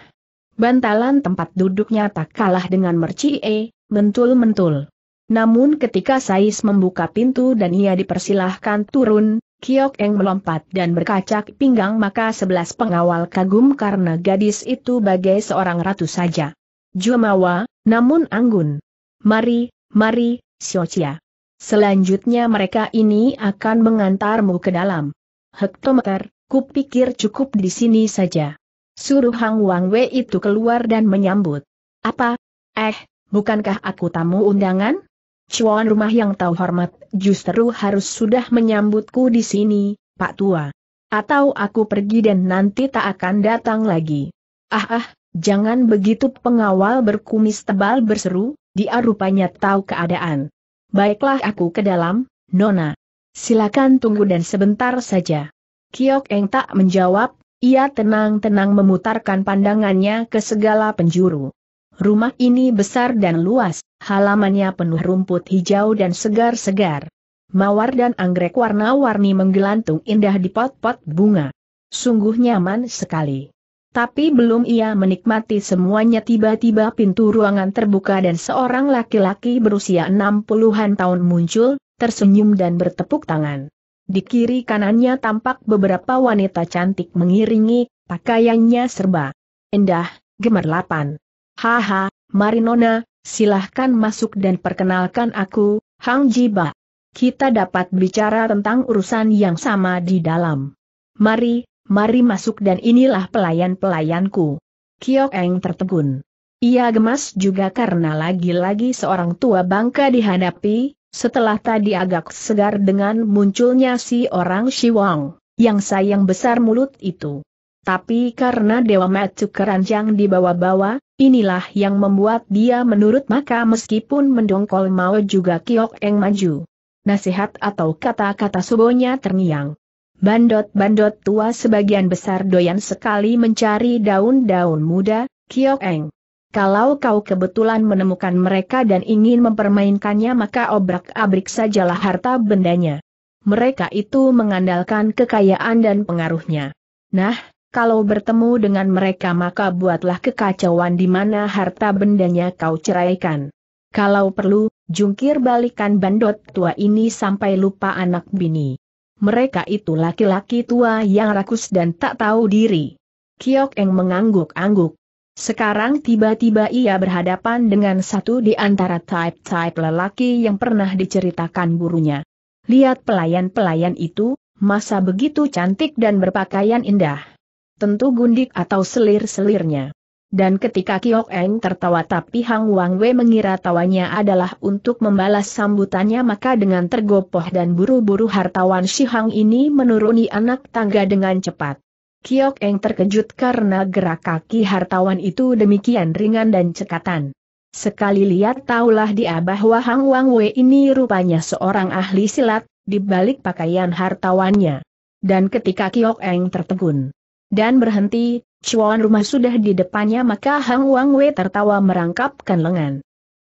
Bantalan tempat duduknya tak kalah dengan E, mentul-mentul. Namun ketika Sais membuka pintu dan ia dipersilahkan turun, Kiok Eng melompat dan berkacak pinggang maka sebelas pengawal kagum karena gadis itu bagai seorang ratu saja. Jumawa, namun anggun. Mari, mari, Siocia. Selanjutnya mereka ini akan mengantarmu ke dalam. Hektometer, kupikir cukup di sini saja. Suruh Hang Wang Wei itu keluar dan menyambut. Apa? Eh, bukankah aku tamu undangan? Cuan rumah yang tahu hormat, justru harus sudah menyambutku di sini, Pak Tua. Atau aku pergi dan nanti tak akan datang lagi. Ah ah, jangan begitu pengawal berkumis tebal berseru, dia rupanya tahu keadaan. Baiklah aku ke dalam, Nona. Silakan tunggu dan sebentar saja. Kiok Eng tak menjawab, ia tenang-tenang memutarkan pandangannya ke segala penjuru. Rumah ini besar dan luas, halamannya penuh rumput hijau dan segar-segar. Mawar dan anggrek warna-warni menggelantung indah di pot-pot bunga. Sungguh nyaman sekali. Tapi belum ia menikmati semuanya tiba-tiba pintu ruangan terbuka dan seorang laki-laki berusia 60-an tahun muncul, tersenyum dan bertepuk tangan. Di kiri kanannya tampak beberapa wanita cantik mengiringi, pakaiannya serba indah, gemerlapan. Haha, Marinona, silahkan masuk dan perkenalkan aku, Hang Jiba. Kita dapat bicara tentang urusan yang sama di dalam. Mari, mari masuk dan inilah pelayan-pelayanku. Kiok Eng tertegun. Ia gemas juga karena lagi-lagi seorang tua bangka dihadapi, setelah tadi agak segar dengan munculnya si orang Wang, yang sayang besar mulut itu. Tapi karena Dewa keranjang di dibawa-bawa, inilah yang membuat dia menurut maka meskipun mendongkol mau juga Kiok Eng maju. Nasihat atau kata-kata subonya terngiang. Bandot-bandot tua sebagian besar doyan sekali mencari daun-daun muda, Kiok Eng. Kalau kau kebetulan menemukan mereka dan ingin mempermainkannya maka obrak-abrik sajalah harta bendanya. Mereka itu mengandalkan kekayaan dan pengaruhnya. Nah, kalau bertemu dengan mereka maka buatlah kekacauan di mana harta bendanya kau ceraikan. Kalau perlu, jungkir balikan bandot tua ini sampai lupa anak bini. Mereka itu laki-laki tua yang rakus dan tak tahu diri. Kiok Eng mengangguk-angguk. Sekarang tiba-tiba ia berhadapan dengan satu di antara type-type lelaki yang pernah diceritakan gurunya. Lihat pelayan-pelayan itu, masa begitu cantik dan berpakaian indah tentu gundik atau selir-selirnya. Dan ketika Kiok Eng tertawa tapi Hang Wang Wei mengira tawanya adalah untuk membalas sambutannya maka dengan tergopoh dan buru-buru hartawan si Hang ini menuruni anak tangga dengan cepat. Kiok Eng terkejut karena gerak kaki hartawan itu demikian ringan dan cekatan. Sekali lihat taulah dia bahwa Hang Wang Wei ini rupanya seorang ahli silat, di balik pakaian hartawannya. Dan ketika Kiok Eng tertegun dan berhenti, cuan rumah sudah di depannya maka Hang Wang Wei tertawa merangkapkan lengan.